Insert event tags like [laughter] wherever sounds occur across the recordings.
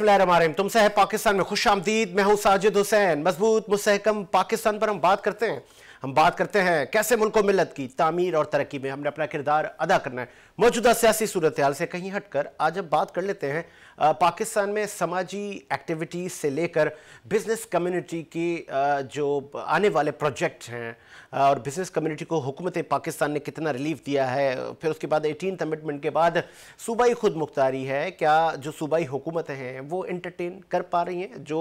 बिस्मिल्लाम तुमसे है पाकिस्तान में खुश आमदीद मैं हूँ साजिद हुसैन मजबूत मुस्तकम पाकिस्तान पर हम बात करते हैं हम बात करते हैं कैसे मुल्क मिलत की तामीर और तरक्की में हमने अपना किरदार अदा करना है मौजूदा सियासी सूरत हाल से कहीं हट कर आज हम बात कर लेते हैं पाकिस्तान में समाजी एक्टिविटीज़ से लेकर बिज़नेस कम्युनिटी की जो आने वाले प्रोजेक्ट हैं और बिजनेस कम्युनिटी को हुकूमत पाकिस्तान ने कितना रिलीफ दिया है फिर उसके बाद एटीन अमिटमेंट के बाद सूबाई खुद मुख्तारी है क्या जो सूबाई हुकूमतें हैं वो इंटरटेन कर पा रही हैं जो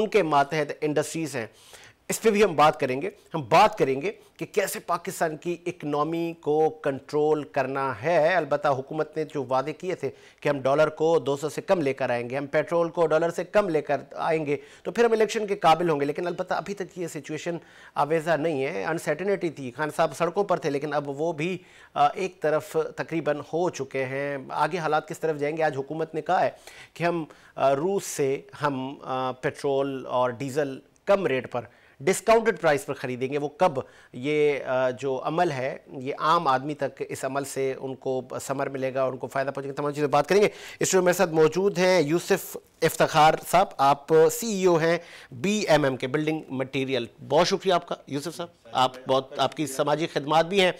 उनके मातहत इंडस्ट्रीज़ हैं इस पर भी हम बात करेंगे हम बात करेंगे कि कैसे पाकिस्तान की इकनॉमी को कंट्रोल करना है अलबत् हुकूमत ने जो वादे किए थे कि हम डॉलर को 200 से कम लेकर आएंगे हम पेट्रोल को डॉलर से कम लेकर आएंगे तो फिर हम इलेक्शन के काबिल होंगे लेकिन अलबत् अभी तक ये सिचुएशन आवेजा नहीं है अनसर्टनिटी थी खान साहब सड़कों पर थे लेकिन अब वो भी एक तरफ तकरीबन हो चुके हैं आगे हालात किस तरफ जाएंगे आज हुकूमत ने कहा है कि हम रूस से हम पेट्रोल और डीजल कम रेट पर डिस्काउंटेड प्राइस पर ख़रीदेंगे वो कब ये जो अमल है ये आम आदमी तक इस अमल से उनको समर मिलेगा उनको फ़ायदा पहुँचेगा तमाम चीज़ें बात करेंगे स्टूडियो मेरे साथ मौजूद हैं यूसुफ इफ्तार साहब आप सीईओ e हैं बीएमएम के बिल्डिंग मटेरियल बहुत शुक्रिया आपका यूसुफ साहब आप बहुत आपकी सामाजिक खदमात भी हैं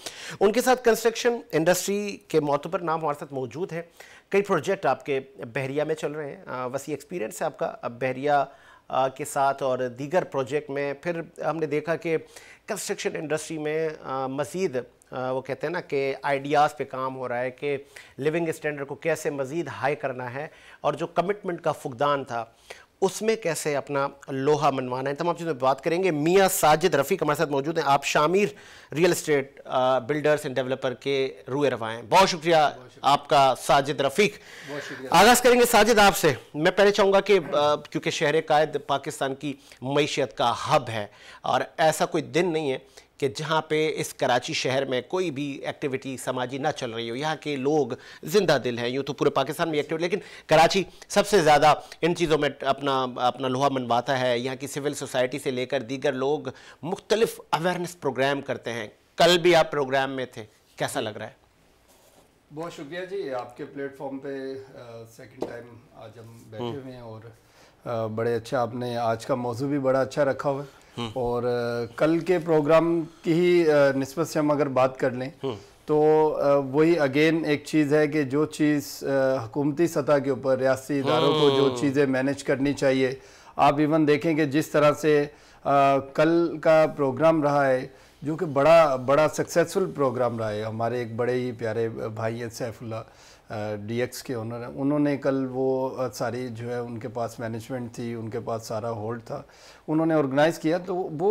उनके साथ कंस्ट्रक्शन इंडस्ट्री के मौतों पर नाम हमारे साथ मौजूद हैं कई प्रोजेक्ट आपके बहरिया में चल रहे हैं वसी एक्सपीरियंस है आपका अब बहरिया के साथ और दीगर प्रोजेक्ट में फिर हमने देखा कि कंस्ट्रक्शन इंडस्ट्री में मज़ीद वो कहते हैं ना कि आइडियाज़ पे काम हो रहा है कि लिविंग स्टैंडर्ड को कैसे मज़ीद हाई करना है और जो कमिटमेंट का फुकदान था उसमें कैसे अपना लोहा मनवाना है तमाम चीज़ों पर बात करेंगे मियाँ साजिद रफ़ीक हमारे साथ मौजूद हैं आप Shamir real estate builders and developer के रूए रवाएँ बहुत शुक्रिया आपका साजिद रफ़ीक आगाज़ करेंगे साजिद आपसे मैं पहले चाहूँगा कि क्योंकि शहर कायद पाकिस्तान की मीशत का हब है और ऐसा कोई दिन नहीं है कि जहाँ पे इस कराची शहर में कोई भी एक्टिविटी समाजी ना चल रही हो यहाँ के लोग जिंदा दिल हैं यूँ तो पूरे पाकिस्तान में एक्टिविटी लेकिन कराची सबसे ज़्यादा इन चीज़ों में अपना अपना लोहा मनवाता है यहाँ की सिविल सोसाइटी से लेकर दीगर लोग मुख्तलिफ अवेयरनेस प्रोग्राम करते हैं कल भी आप प्रोग्राम में थे कैसा लग रहा है बहुत शुक्रिया जी आपके प्लेटफॉर्म पे सेकंड टाइम आज हम बैठे हम्म। हुए हैं और बड़े अच्छे आपने आज का मौजू भी बड़ा अच्छा रखा हुआ है और कल के प्रोग्राम की ही नस्बत से हम अगर बात कर लें हम्म। तो वही अगेन एक चीज़ है कि जो चीज़ हकूमती सतह के ऊपर रियासी इदारों को जो हम्म। चीज़ें मैनेज करनी चाहिए आप इवन देखें कि जिस तरह से आ, कल का प्रोग्राम रहा है जो कि बड़ा बड़ा सक्सेसफुल प्रोग्राम रहा है हमारे एक बड़े ही प्यारे भाई हैं सैफुल्ला डीएक्स के ओनर हैं उन्होंने कल वो सारी जो है उनके पास मैनेजमेंट थी उनके पास सारा होल्ड था उन्होंने ऑर्गेनाइज किया तो वो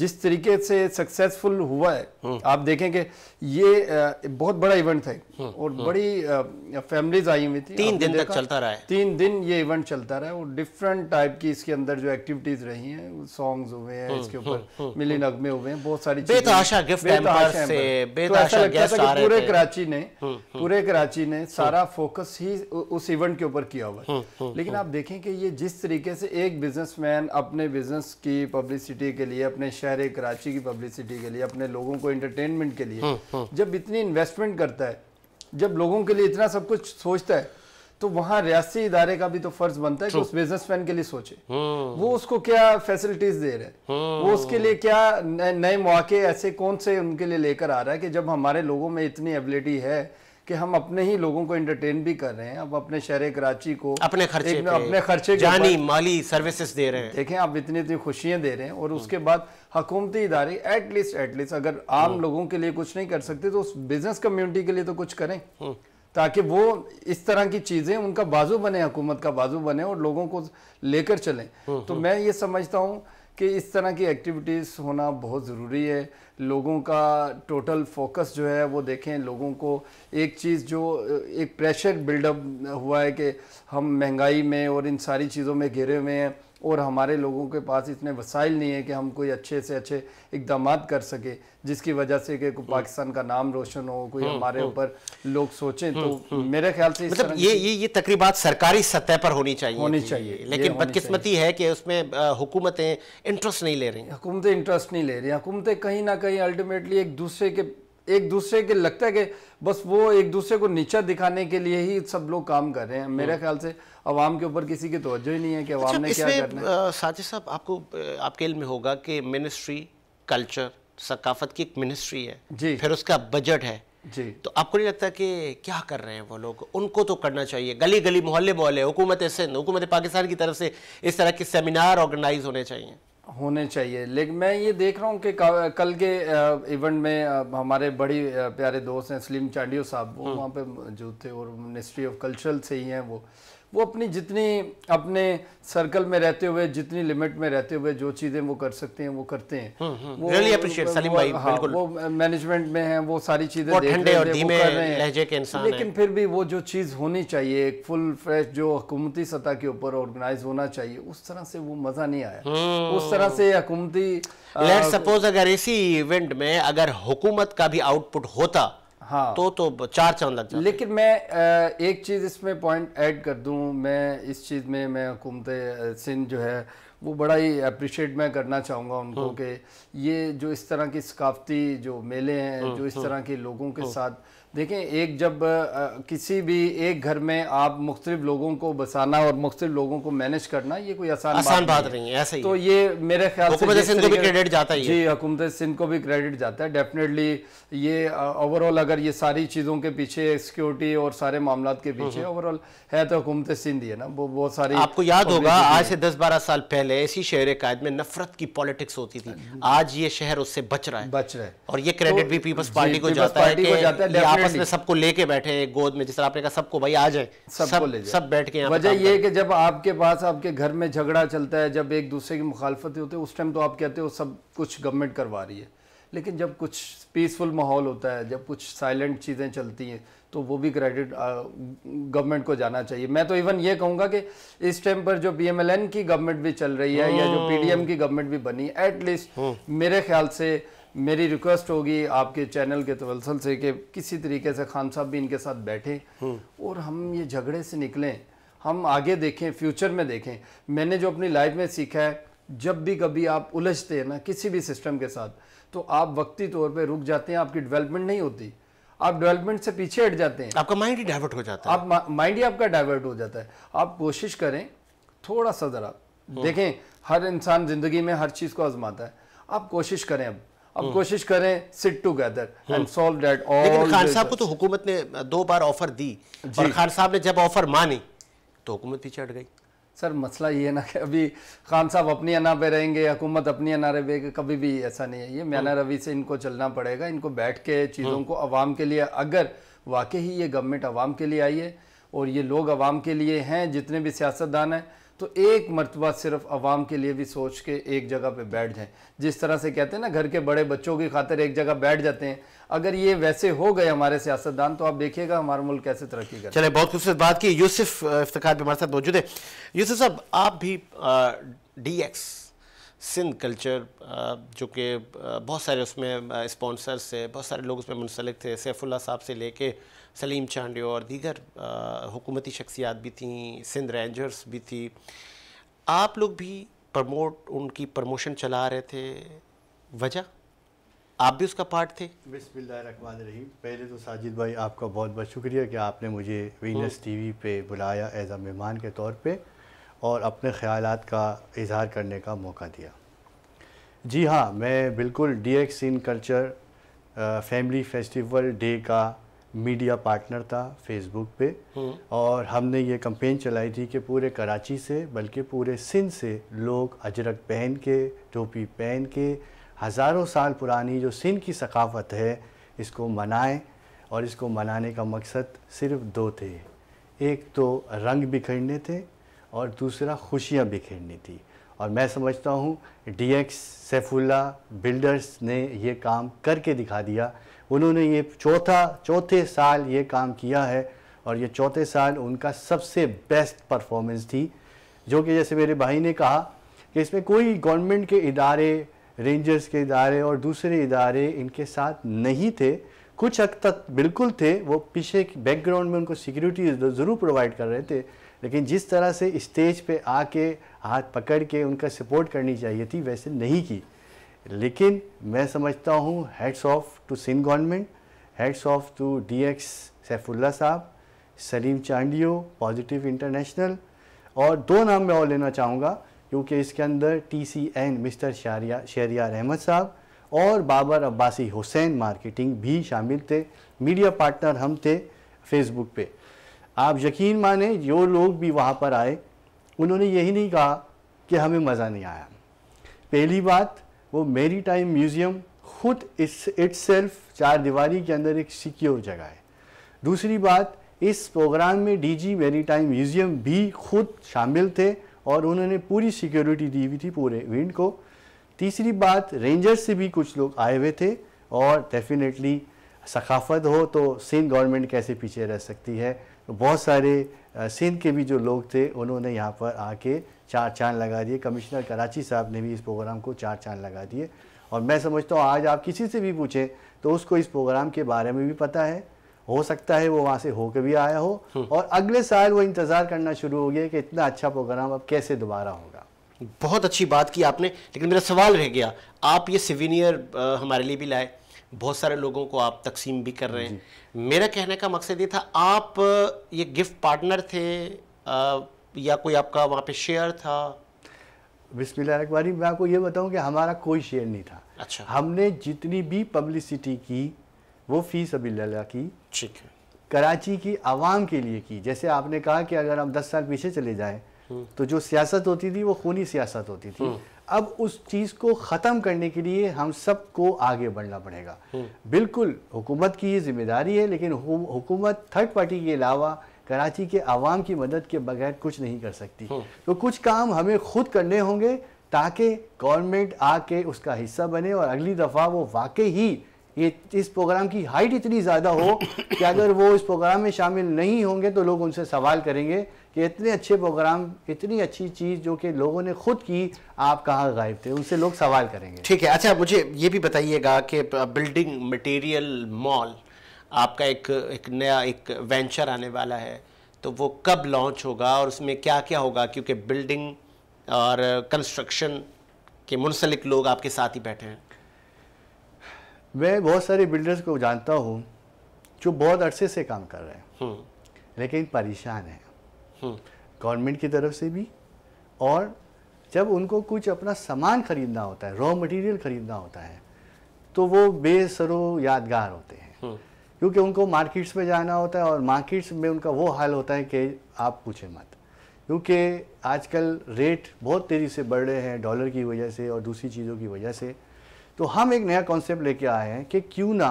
जिस तरीके से सक्सेसफुल हुआ है हम्म। आप देखें कि ये बहुत बड़ा इवेंट था हम्म, और हम्म। बड़ी फैमिलीज आई हुई थी तीन दिन तक चलता रहा है तीन दिन ये इवेंट चलता रहा है और डिफरेंट टाइप की इसके अंदर जो एक्टिविटीज रही हैं सॉन्ग्स हुए हैं इसके ऊपर मिली नगमे हुए हैं बहुत सारी तो पूरे कराची ने पूरे कराची ने सारा फोकस ही उस इवेंट के ऊपर किया हुआ है हम्म, हम्म, लेकिन हम्म। आप देखें कि ये जिस तरीके से एक बिजनेसमैन अपने बिजनेस की पब्लिसिटी के लिए अपने शहर कराची की पब्लिसिटी के लिए अपने लोगों को एंटरटेनमेंट के लिए जब इतनी इन्वेस्टमेंट करता है जब लोगों के लिए इतना सब कुछ सोचता है तो वहाँ रियासी इदारे का भी तो फर्ज बनता है कि उस बिजनेसमैन के लिए सोचे वो उसको क्या फैसिलिटीज दे रहे हैं वो उसके लिए क्या नए मौके ऐसे कौन से उनके लिए लेकर आ रहा है कि जब हमारे लोगों में इतनी एबिलिटी है कि हम अपने ही लोगों को एंटरटेन भी कर रहे हैं अब अपने शहर कराची को अपने खर्चे पे, अपने खर्चे जानी माली सर्विसेज दे रहे हैं देखें आप इतनी इतनी खुशियां दे रहे हैं और उसके हम्म। बाद हकूमती इदारे एटलीस्ट एटलीस्ट अगर आम हम्म। लोगों के लिए कुछ नहीं कर सकते तो उस बिजनेस कम्युनिटी के लिए तो कुछ करें हम्म। ताकि वो इस तरह की चीज़ें उनका बाजू बने हुकूमत का बाजू बने और लोगों को लेकर चलें तो मैं ये समझता हूँ कि इस तरह की एक्टिविटीज़ होना बहुत ज़रूरी है लोगों का टोटल फोकस जो है वो देखें लोगों को एक चीज़ जो एक प्रेशर बिल्डअप हुआ है कि हम महंगाई में और इन सारी चीज़ों में घिरे हुए हैं और हमारे लोगों के पास इतने वसाइल नहीं है कि हम कोई अच्छे से अच्छे इकदाम कर सके जिसकी वजह से कि हम्म। पाकिस्तान का नाम रोशन हो कोई हम्म, हमारे हम्म। ऊपर लोग सोचें तो मेरे ख्याल से मतलब ये ये ये तकरीबा सरकारी सतह पर होनी चाहिए होनी चाहिए लेकिन बदकिस्मती है कि उसमें हुकूमतें इंटरेस्ट नहीं ले रही हुकूमतें इंटरेस्ट नहीं ले रही हुकूमतें कहीं ना कहीं अल्टीमेटली एक दूसरे के एक दूसरे के लगता है कि बस वो एक दूसरे को नीचा दिखाने के लिए ही सब लोग काम कर रहे हैं मेरे हम्म। ख्याल से अवाम के ऊपर किसी की तोज्जो ही नहीं है कि अच्छा, अवाम ने क्या करना है साजिद साहब आपको आपके इल्म में होगा कि मिनिस्ट्री कल्चर सकाफत की एक मिनिस्ट्री है जी फिर उसका बजट है जी तो आपको नहीं लगता कि क्या कर रहे हैं वो लोग उनको तो करना चाहिए गली गली मोहल्ले मोहल्ले हुकूमत सिंध हुकूमत पाकिस्तान की तरफ से इस तरह के सेमिनार ऑर्गेनाइज होने चाहिए होने चाहिए लेकिन मैं ये देख रहा हूँ कि कल के इवेंट में हमारे बड़ी प्यारे दोस्त हैं सलीम चांडियो साहब वो हम्म। वहाँ पे मौजूद थे और मिनिस्ट्री ऑफ कल्चरल से ही हैं वो वो अपनी जितनी अपने सर्कल में रहते हुए जितनी लिमिट में रहते हुए जो चीज़ें वो कर सकते हैं वो करते हैं हम्म, हम्म। वो रियली अप्रिशिएट सलीम भाई हाँ, वो मैनेजमेंट में हैं वो सारी चीज़ें ठंडे और धीमे लहजे के इंसान लेकिन फिर भी वो जो चीज़ होनी चाहिए एक फुल फ्रेश जो हुकूमती सतह के ऊपर ऑर्गेनाइज होना चाहिए उस तरह से वो मज़ा नहीं आया हम्म। उस तरह से हुकूमती लेट सपोज अगर इसी इवेंट में अगर हुकूमत का भी आउटपुट होता हाँ तो तो चार चांद लग जाते लेकिन मैं एक चीज़ इसमें पॉइंट ऐड कर दूं मैं इस चीज़ में मैं हुकूमत सिंध जो है वो बड़ा ही अप्रिशिएट मैं करना चाहूँगा उनको हम्म। कि ये जो इस तरह की सकाफती जो मेले हैं हम्म, जो इस हम्म। तरह के लोगों के साथ देखें एक जब आ, किसी भी एक घर में आप मुख्तलिफ लोगों को बसाना और मुख्तलिफ लोगों को मैनेज करना ये कोई आसान आसान बात, नहीं है ऐसा ही तो ये मेरे ख्याल से सिंध को भी क्रेडिट जाता है जी हुकूमत सिंध को भी क्रेडिट जाता है डेफिनेटली ये ओवरऑल अगर ये सारी चीज़ों के पीछे सिक्योरिटी और सारे मामला के पीछे ओवरऑल है तो हुकूमत सिंध ही है ना वो बहुत सारी आपको याद होगा आज से दस बारह साल पहले ऐसी शहर कायद में नफरत की पॉलिटिक्स होती थी आज ये शहर उससे बच रहा है बच रहा है और ये क्रेडिट तो भी पीपल्स पार्टी को जाता है आपस में सबको लेके बैठे हैं गोद में जिस तरह आपने कहा सबको भाई आ जाए सब, ले सब बैठ के वजह ये कि जब आपके पास आपके घर में झगड़ा चलता है जब एक दूसरे की मुखालफत होती है उस टाइम तो आप कहते हो सब कुछ गवर्नमेंट करवा रही है लेकिन जब कुछ पीसफुल माहौल होता है जब कुछ साइलेंट चीज़ें चलती हैं तो वो भी क्रेडिट गवर्नमेंट को जाना चाहिए मैं तो इवन ये कहूँगा कि इस टाइम पर जो बीएमएलएन की गवर्नमेंट भी चल रही है या जो पीडीएम hmm. की गवर्नमेंट भी बनी है एटलीस्ट hmm. मेरे ख्याल से मेरी रिक्वेस्ट होगी आपके चैनल के तवलसल से कि किसी तरीके से खान साहब भी इनके साथ बैठें हम्म। और हम ये झगड़े से निकलें हम आगे देखें फ्यूचर में देखें मैंने जो अपनी लाइफ में सीखा है जब भी कभी आप उलझते हैं ना किसी भी सिस्टम के साथ तो आप वक्ती तौर पे रुक जाते हैं आपकी डेवलपमेंट नहीं होती आप डेवलपमेंट से पीछे हट जाते हैं आपका माइंड ही डाइवर्ट हो जाता है आप माइंड ही आपका डाइवर्ट हो जाता है आप कोशिश करें थोड़ा सा ज़रा हम्म। देखें हर इंसान ज़िंदगी में हर चीज़ को आजमाता है आप कोशिश करें अब अब हम्म। कोशिश करें sit together and solve that all लेकिन खान साहब को तो हुकूमत ने दो बार ऑफर दी और खान साहब ने जब ऑफर मानी तो हुकूमत पीछे हट गई सर मसला ये है ना कि अभी खान साहब अपनी अना पे रहेंगे हुकूमत अपनी अना पे कभी भी ऐसा नहीं है ये मैना हम्म। रवि से इनको चलना पड़ेगा इनको बैठ के चीज़ों हम्म। को आवाम के लिए अगर वाकई ही ये गवर्नमेंट आवाम के लिए आई है और ये लोग आवाम के लिए हैं जितने भी सियासतदान हैं तो एक मरतबा सिर्फ आवाम के लिए भी सोच के एक जगह पे बैठ जाएं जिस तरह से कहते हैं ना घर के बड़े बच्चों की खातर एक जगह बैठ जाते हैं अगर ये वैसे हो गए हमारे सियासतदान तो आप देखिएगा हमारा मुल्क कैसे तरक्की कर चले बहुत खूबसूरत बात की यूसुफ इफ्तार भी हमारे साथ मौजूद है यूसुफ साहब आप भी डी एक्स सिंध कल्चर जो कि बहुत सारे उसमें स्पॉन्सर्स थे बहुत सारे लोग उसमें मुंसलिक थे सैफुल्ला साहब से लेके सलीम चांडे और दीगर हुकूमती शख्सियात भी थी सिंध रेंजर्स भी थी आप लोग भी प्रमोट उनकी प्रमोशन चला रहे थे वजह आप भी उसका पार्ट थे रहीम पहले तो साजिद भाई आपका बहुत बहुत शुक्रिया कि आपने मुझे वीनस हम्म। टीवी पे बुलाया एज आ मेहमान के तौर पे और अपने ख्याल का इजहार करने का मौका दिया जी हाँ मैं बिल्कुल D X in culture family festival day का मीडिया पार्टनर था फेसबुक पे हम्म। और हमने ये कंपेन चलाई थी कि पूरे कराची से बल्कि पूरे सिंध से लोग अजरक पहन के टोपी पहन के हज़ारों साल पुरानी जो सिंध की सकाफ़त है इसको मनाएं और इसको मनाने का मकसद सिर्फ दो थे एक तो रंग बिखेरने थे और दूसरा खुशियाँ बिखेरनी थी और मैं समझता हूँ डीएक्स सैफुल्ला बिल्डर्स ने ये काम करके दिखा दिया उन्होंने ये चौथा चौथे साल ये काम किया है और ये चौथे साल उनका सबसे बेस्ट परफॉर्मेंस थी जो कि जैसे मेरे भाई ने कहा कि इसमें कोई गवर्नमेंट के इदारे रेंजर्स के इदारे और दूसरे इदारे इनके साथ नहीं थे कुछ हद तक बिल्कुल थे वो पीछे बैकग्राउंड में उनको सिक्योरिटी ज़रूर प्रोवाइड कर रहे थे लेकिन जिस तरह से स्टेज पे आके हाथ पकड़ के उनका सपोर्ट करनी चाहिए थी वैसे नहीं की लेकिन मैं समझता हूँ hats off to Sindh government hats off to D X Saifullah साहब सलीम चांडियो पॉजिटिव इंटरनेशनल और दो नाम मैं और लेना चाहूँगा क्योंकि इसके अंदर टी सी एन मिस्टर शारिया शहरियार अहमद साहब और बाबर अब्बासी हुसैन मार्केटिंग भी शामिल थे मीडिया पार्टनर हम थे फेसबुक पे आप यकीन माने जो लोग भी वहाँ पर आए उन्होंने यही नहीं कहा कि हमें मज़ा नहीं आया पहली बात वो मेरी टाइम म्यूज़ियम खुद इस इट्स सेल्फ चार दीवारी के अंदर एक सिक्योर जगह है दूसरी बात इस प्रोग्राम में डीजी टाइम म्यूज़ियम भी खुद शामिल थे और उन्होंने पूरी सिक्योरिटी दी हुई थी पूरे इवेंट को तीसरी बात रेंजर्स से भी कुछ लोग आए हुए थे और डेफिनेटली सकाफत हो तो सिंध गवर्नमेंट कैसे पीछे रह सकती है तो बहुत सारे सिंध के भी जो लोग थे उन्होंने यहाँ पर आके चार चांद लगा दिए कमिश्नर कराची साहब ने भी इस प्रोग्राम को चार चांद लगा दिए और मैं समझता हूँ आज आप किसी से भी पूछें तो उसको इस प्रोग्राम के बारे में भी पता है हो सकता है वो वहाँ से होकर भी आया हो हम्म। और अगले साल वो इंतज़ार करना शुरू हो गया कि इतना अच्छा प्रोग्राम अब कैसे दोबारा होगा बहुत अच्छी बात की आपने लेकिन मेरा सवाल रह गया आप ये सिवीनियर हमारे लिए भी लाए बहुत सारे लोगों को आप तकसीम भी कर रहे हैं मेरा कहने का मकसद ये था आप ये गिफ्ट पार्टनर थे आ, या कोई आपका वहाँ पे शेयर था बिस्मिल्लाह मैं आपको ये बताऊँ कि हमारा कोई शेयर नहीं था अच्छा हमने जितनी भी पब्लिसिटी की वो फीस अबिल्ला की ठीक है कराची की आवाम के लिए की जैसे आपने कहा कि अगर हम दस साल पीछे चले जाए हम्म। तो जो सियासत होती थी वो खूनी सियासत होती थी हम्म। अब उस चीज़ को ख़त्म करने के लिए हम सबको आगे बढ़ना पड़ेगा हम्म। बिल्कुल हुकूमत की ये जिम्मेदारी है लेकिन हुकूमत थर्ड पार्टी के अलावा कराची के आवाम की मदद के बगैर कुछ नहीं कर सकती हम्म। तो कुछ काम हमें खुद करने होंगे ताकि गवर्नमेंट आके उसका हिस्सा बने और अगली दफ़ा वो वाकई ही ये इस प्रोग्राम की हाइट इतनी ज़्यादा हो कि अगर वो इस प्रोग्राम में शामिल नहीं होंगे तो लोग उनसे सवाल करेंगे कि इतने अच्छे प्रोग्राम इतनी अच्छी चीज़ जो कि लोगों ने खुद की आप कहाँ गायब थे उनसे लोग सवाल करेंगे ठीक है अच्छा मुझे ये भी बताइएगा कि बिल्डिंग मटेरियल मॉल आपका एक एक नया एक वेंचर आने वाला है तो वो कब लॉन्च होगा और उसमें क्या क्या होगा क्योंकि बिल्डिंग और कंस्ट्रक्शन के मुनसलिक लोग आपके साथ ही बैठे हैं मैं बहुत सारे बिल्डर्स को जानता हूँ जो बहुत अरसे से काम कर रहे हैं हम्म। लेकिन परेशान है गवर्नमेंट हम्म। की तरफ से भी और जब उनको कुछ अपना सामान खरीदना होता है रॉ मटेरियल खरीदना होता है तो वो बेसरो यादगार होते हैं हम्म। क्योंकि उनको मार्केट्स में जाना होता है और मार्केट्स में उनका वो हाल होता है कि आप पूछे मत क्योंकि आजकल रेट बहुत तेज़ी से बढ़ रहे हैं डॉलर की वजह से और दूसरी चीज़ों की वजह से तो हम एक नया कॉन्सेप्ट लेके आए हैं कि क्यों ना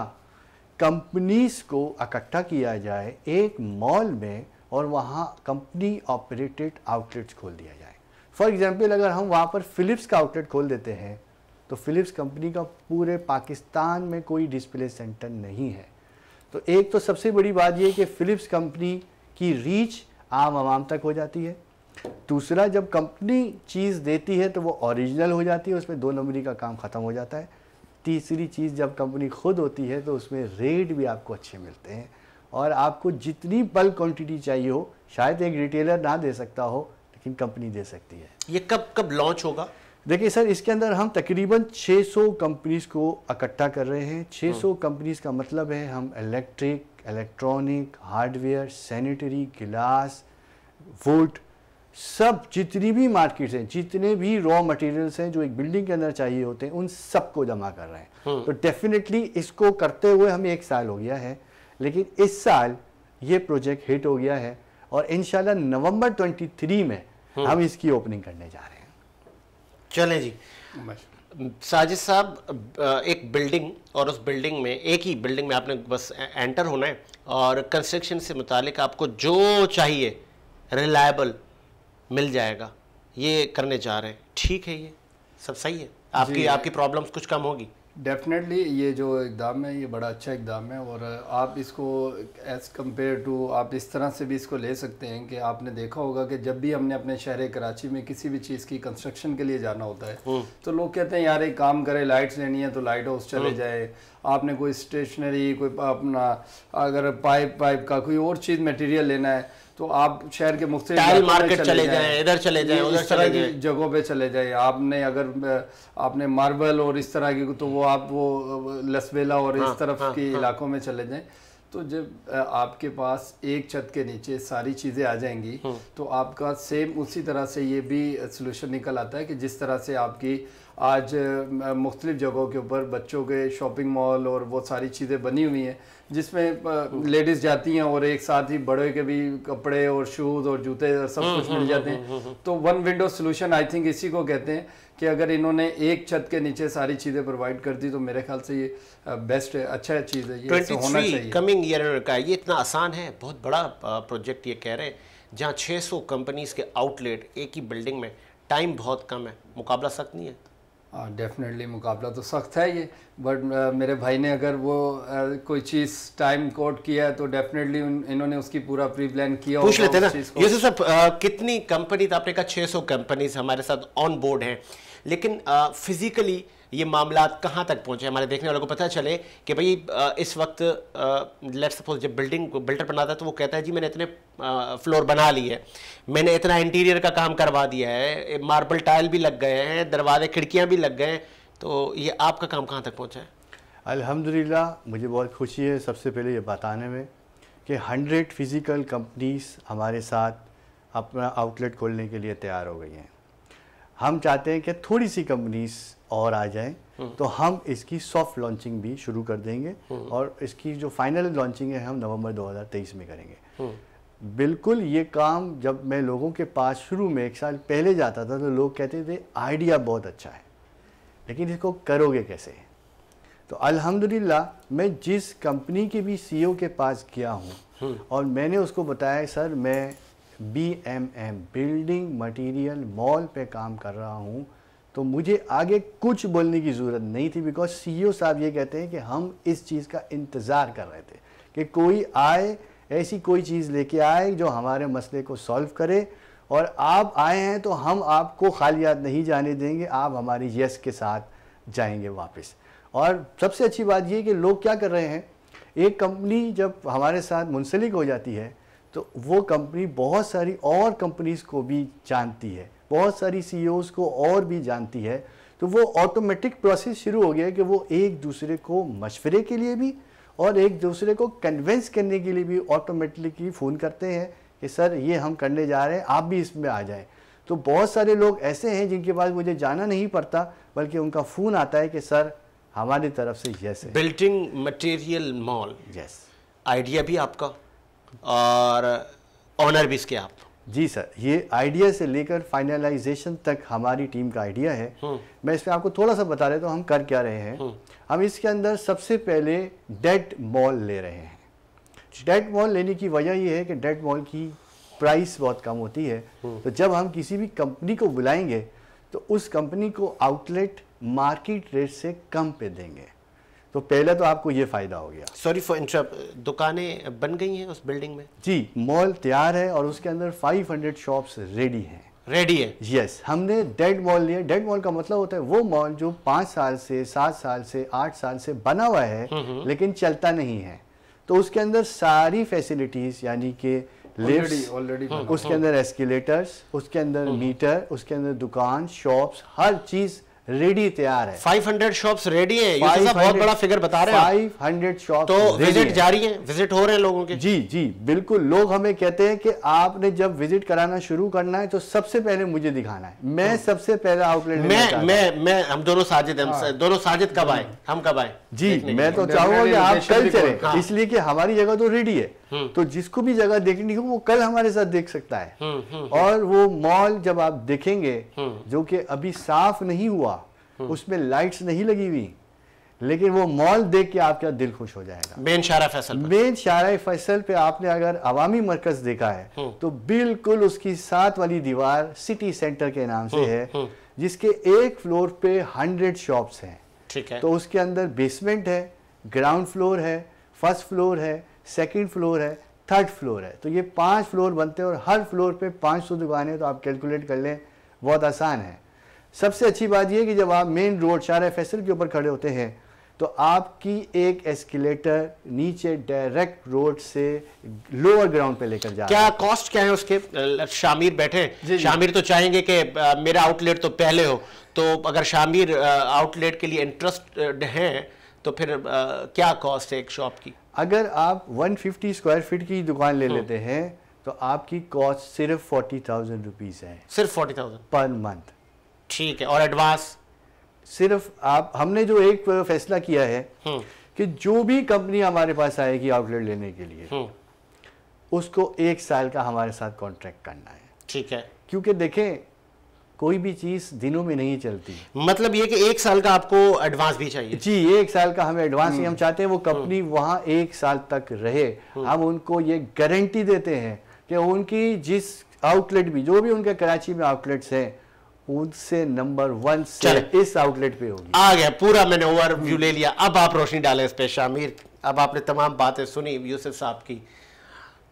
कंपनीज को इकट्ठा किया जाए एक मॉल में और वहाँ कंपनी ऑपरेटेड आउटलेट्स खोल दिया जाए फॉर एग्जाम्पल अगर हम वहाँ पर फिलिप्स का आउटलेट खोल देते हैं तो फिलिप्स कंपनी का पूरे पाकिस्तान में कोई डिस्प्ले सेंटर नहीं है तो एक तो सबसे बड़ी बात यह कि फिलिप्स कंपनी की रीच आम आवाम तक हो जाती है दूसरा जब कंपनी चीज़ देती है तो वो ओरिजिनल हो जाती है उसमें दो नंबरी का काम ख़त्म हो जाता है तीसरी चीज़ जब कंपनी खुद होती है तो उसमें रेट भी आपको अच्छे मिलते हैं और आपको जितनी बल क्वांटिटी चाहिए हो शायद एक रिटेलर ना दे सकता हो लेकिन कंपनी दे सकती है ये कब कब लॉन्च होगा देखिए सर इसके अंदर हम तकरीबन 600 कंपनीज को इकट्ठा कर रहे हैं 600 कंपनीज हम्म। का मतलब है हम electric electronic hardware sanitary glass वोट सब जितनी भी मार्केट्स हैं जितने भी रॉ मटेरियल्स हैं जो एक बिल्डिंग के अंदर चाहिए होते हैं उन सबको जमा कर रहे हैं हम्म। तो डेफिनेटली इसको करते हुए हमें एक साल हो गया है लेकिन इस साल ये प्रोजेक्ट हिट हो गया है और इनशाला नवंबर 23 में हम्म। हम इसकी ओपनिंग करने जा रहे हैं चले जी साजिद साहब एक बिल्डिंग और उस बिल्डिंग में एक ही बिल्डिंग में आपने बस एंटर होना है और कंस्ट्रक्शन से मुतालिक आपको जो चाहिए रिलायबल मिल जाएगा ये करने जा रहे हैं ठीक है ये सब सही है आपकी आपकी प्रॉब्लम्स कुछ कम होगी डेफिनेटली ये जो इकदाम है ये बड़ा अच्छा इकदाम है और आप इसको एज़ कम्पेयर टू आप इस तरह से भी इसको ले सकते हैं कि आपने देखा होगा कि जब भी हमने अपने शहर कराची में किसी भी चीज़ की कंस्ट्रक्शन के लिए जाना होता है हम्म। तो लोग कहते हैं यार एक काम करें लाइट्स लेनी है तो लाइट हाउस चले हम्म। जाए आपने कोई स्टेशनरी कोई अपना अगर पाइप पाइप का कोई और चीज़ मटेरियल लेना है तो आप शहर के मुख्त मार्केट चले जाए इधर चले जाए उस तरह की जगहों पे चले जाए आपने अगर आपने मार्बल और इस तरह की तो वो आप वो लसवेला और हाँ, इस तरफ हाँ, के हाँ, इलाकों में चले जाए तो जब आपके पास एक छत के नीचे सारी चीज़ें आ जाएंगी हाँ। तो आपका सेम उसी तरह से ये भी सलूशन निकल आता है कि जिस तरह से आपकी आज मुख्तलिफ जगहों के ऊपर बच्चों के शॉपिंग मॉल और वो सारी चीज़ें बनी हुई हैं जिसमें हम्म। लेडीज जाती हैं और एक साथ ही बड़े के भी कपड़े और शूज और जूते और सब हम्म, कुछ मिल हम्म, जाते हैं तो one window solution I think इसी को कहते हैं कि अगर इन्होंने एक छत के नीचे सारी चीजें प्रोवाइड कर दी तो मेरे ख्याल से ये बेस्ट है अच्छा चीज है ये तो होना चाहिए कमिंग ईयर का ये इतना आसान है बहुत बड़ा प्रोजेक्ट ये कह रहे हैं जहाँ सौ कंपनीज के आउटलेट एक ही बिल्डिंग में टाइम बहुत कम है मुकाबला सख्त नहीं है डेफिनेटली हाँ, मुकाबला तो सख्त है ये बट uh, मेरे भाई ने अगर वो uh, कोई चीज़ टाइम कोट किया है तो डेफिनेटली इन्होंने उसकी पूरा प्री प्लान किया पूछ लेते ना ये सब uh, कितनी कंपनी आपने कहा 600 कंपनीज हमारे साथ ऑन बोर्ड हैं लेकिन फिज़िकली ये मामला कहाँ तक पहुँचे हमारे देखने वालों को पता चले कि भाई इस वक्त लेट सपोज जब बिल्डिंग बिल्डर बनाता है तो वो कहता है जी मैंने इतने फ्लोर बना लिए मैंने इतना इंटीरियर का काम करवा दिया है मार्बल टाइल भी लग गए हैं दरवाजे खिड़कियाँ भी लग गए हैं तो ये आपका काम कहाँ तक पहुँचा है अल्हम्दुलिल्लाह मुझे बहुत खुशी है सबसे पहले ये बताने में कि हंड्रेड फिज़िकल कंपनीज़ हमारे साथ अपना आउटलेट खोलने के लिए तैयार हो गई हैं हम चाहते हैं कि थोड़ी सी कंपनीज और आ जाएं हम्म। तो हम इसकी सॉफ्ट लॉन्चिंग भी शुरू कर देंगे हम्म। और इसकी जो फाइनल लॉन्चिंग है हम नवंबर 2023 में करेंगे हम्म। बिल्कुल ये काम जब मैं लोगों के पास शुरू में एक साल पहले जाता था तो लोग कहते थे आइडिया बहुत अच्छा है लेकिन इसको करोगे कैसे तो अल्हम्दुलिल्लाह मैं जिस कंपनी के भी सीईओ e के पास गया हूँ और मैंने उसको बताया सर मैं बीएमएम बिल्डिंग मटेरियल मॉल पे काम कर रहा हूँ तो मुझे आगे कुछ बोलने की ज़रूरत नहीं थी बिकॉज सीईओ e साहब ये कहते हैं कि हम इस चीज़ का इंतज़ार कर रहे थे कि कोई आए ऐसी कोई चीज़ लेके आए जो हमारे मसले को सॉल्व करे और आप आए हैं तो हम आपको खाली याद नहीं जाने देंगे आप हमारी यस के साथ जाएंगे वापस और सबसे अच्छी बात ये कि लोग क्या कर रहे हैं एक कंपनी जब हमारे साथ मुंसलिक हो जाती है तो वो कंपनी बहुत सारी और कंपनीज़ को भी जानती है बहुत सारी सी e को और भी जानती है तो वो ऑटोमेटिक प्रोसेस शुरू हो गया कि वो एक दूसरे को मशवरे के लिए भी और एक दूसरे को कन्वेंस करने के लिए भी ऑटोमेटिकली फ़ोन करते हैं कि सर ये हम करने जा रहे हैं आप भी इसमें आ जाएं तो बहुत सारे लोग ऐसे हैं जिनके पास मुझे जाना नहीं पड़ता बल्कि उनका फ़ोन आता है कि सर हमारी तरफ से यस है building material mall yes idea भी आपका और ऑनर भी इसके आप जी सर ये आइडिया से लेकर फाइनलाइजेशन तक हमारी टीम का आइडिया है हम्म। मैं इसमें आपको थोड़ा सा बता रहे तो हम कर क्या रहे हैं हम्म। हम इसके अंदर सबसे पहले डेट मॉल ले रहे हैं डेट मॉल लेने की वजह यह है कि डेट मॉल की प्राइस बहुत कम होती है हम्म। तो जब हम किसी भी कंपनी को बुलाएंगे तो उस कंपनी को आउटलेट मार्केट रेट से कम पे देंगे तो पहले तो आपको ये फ़ायदा हो गया सॉरी फॉर इंटर दुकानें बन गई हैं उस बिल्डिंग में जी मॉल तैयार है और उसके अंदर 500 हंड्रेड शॉप्स रेडी हैं रेडी है यस yes, हमने डेड मॉल लिया डेड मॉल का मतलब होता है वो मॉल जो पांच साल से सात साल से आठ साल से बना हुआ है हम्म, हम्म। लेकिन चलता नहीं है तो उसके अंदर सारी फैसिलिटीज यानी कि लिफ्ट हम्म, ऑलरेडी उसके अंदर एस्केलेटर्स उसके अंदर मीटर उसके अंदर दुकान शॉप्स हर चीज़ रेडी तैयार है 500 शॉप्स रेडी है बहुत बड़ा फिगर बता रहे हैं 500 शॉप तो विजिट जारी है विजिट हो रहे हैं लोगों के जी जी बिल्कुल लोग हमें कहते हैं कि आपने जब विजिट कराना शुरू करना है तो सबसे पहले मुझे दिखाना है मैं तो सबसे पहला आउटलेट मैं मैं मैं हम दोनों साजिद हम हाँ। दोनों साजिद कब आए हम कब आए जी मैं तो चाहूंगा कि आप कल चले हाँ। इसलिए कि हमारी जगह तो रेडी है हम्म। तो जिसको भी जगह देखनी हो वो कल हमारे साथ देख सकता है हम्म, हम्म, और वो मॉल जब आप देखेंगे जो कि अभी साफ नहीं हुआ उसमें लाइट्स नहीं लगी हुई लेकिन वो मॉल देख के आपका दिल खुश हो जाएगा बेन शारा फैसल बेन शारा फैसल पे आपने अगर अवामी मरकज देखा है तो बिल्कुल उसकी साथ वाली दीवार सिटी सेंटर के नाम से है जिसके एक फ्लोर पे हंड्रेड शॉप्स हैं ठीक है तो उसके अंदर बेसमेंट है ग्राउंड फ्लोर है फर्स्ट फ्लोर है सेकेंड फ्लोर है थर्ड फ्लोर है तो ये पाँच फ्लोर बनते हैं और हर फ्लोर पे पाँच सौ है तो आप कैलकुलेट कर लें बहुत आसान है सबसे अच्छी बात यह कि जब आप मेन रोड शार फैसल के ऊपर खड़े होते हैं तो आपकी एक एस्केलेटर नीचे डायरेक्ट रोड से लोअर ग्राउंड पे लेकर जा क्या कॉस्ट क्या है उसके शामिर बैठे शामिर तो चाहेंगे कि मेरा आउटलेट तो पहले हो तो अगर शामिर आउटलेट के लिए इंटरेस्ट हैं तो फिर आ, क्या कॉस्ट है एक शॉप की अगर आप 150 स्क्वायर फीट की दुकान ले हम्म। लेते हैं तो आपकी कॉस्ट सिर्फ फोर्टी थाउजेंड रुपीज है सिर्फ फोर्टी थाउजेंड पर मंथ ठीक है और एडवांस सिर्फ आप हमने जो एक फैसला किया है हम्म। कि जो भी कंपनी हमारे पास आएगी आउटलेट लेने के लिए हम्म। उसको एक साल का हमारे साथ कॉन्ट्रैक्ट करना है ठीक है क्योंकि देखें कोई भी चीज दिनों में नहीं चलती मतलब ये कि एक साल का आपको एडवांस भी चाहिए जी एक साल का हमें एडवांस ही हम हम्म। चाहते हैं वो कंपनी हम्म। वहाँ एक साल तक रहे हम्म। हम उनको ये गारंटी देते हैं कि उनकी जिस आउटलेट भी जो भी उनके कराची में आउटलेट्स है उनसे नंबर वन से इस आउटलेट पे होगी आ गया पूरा मैंने ओवर व्यू ले लिया अब आप रोशनी डाले इस पे शामिर अब आपने तमाम बातें सुनी यूसुफ साहब की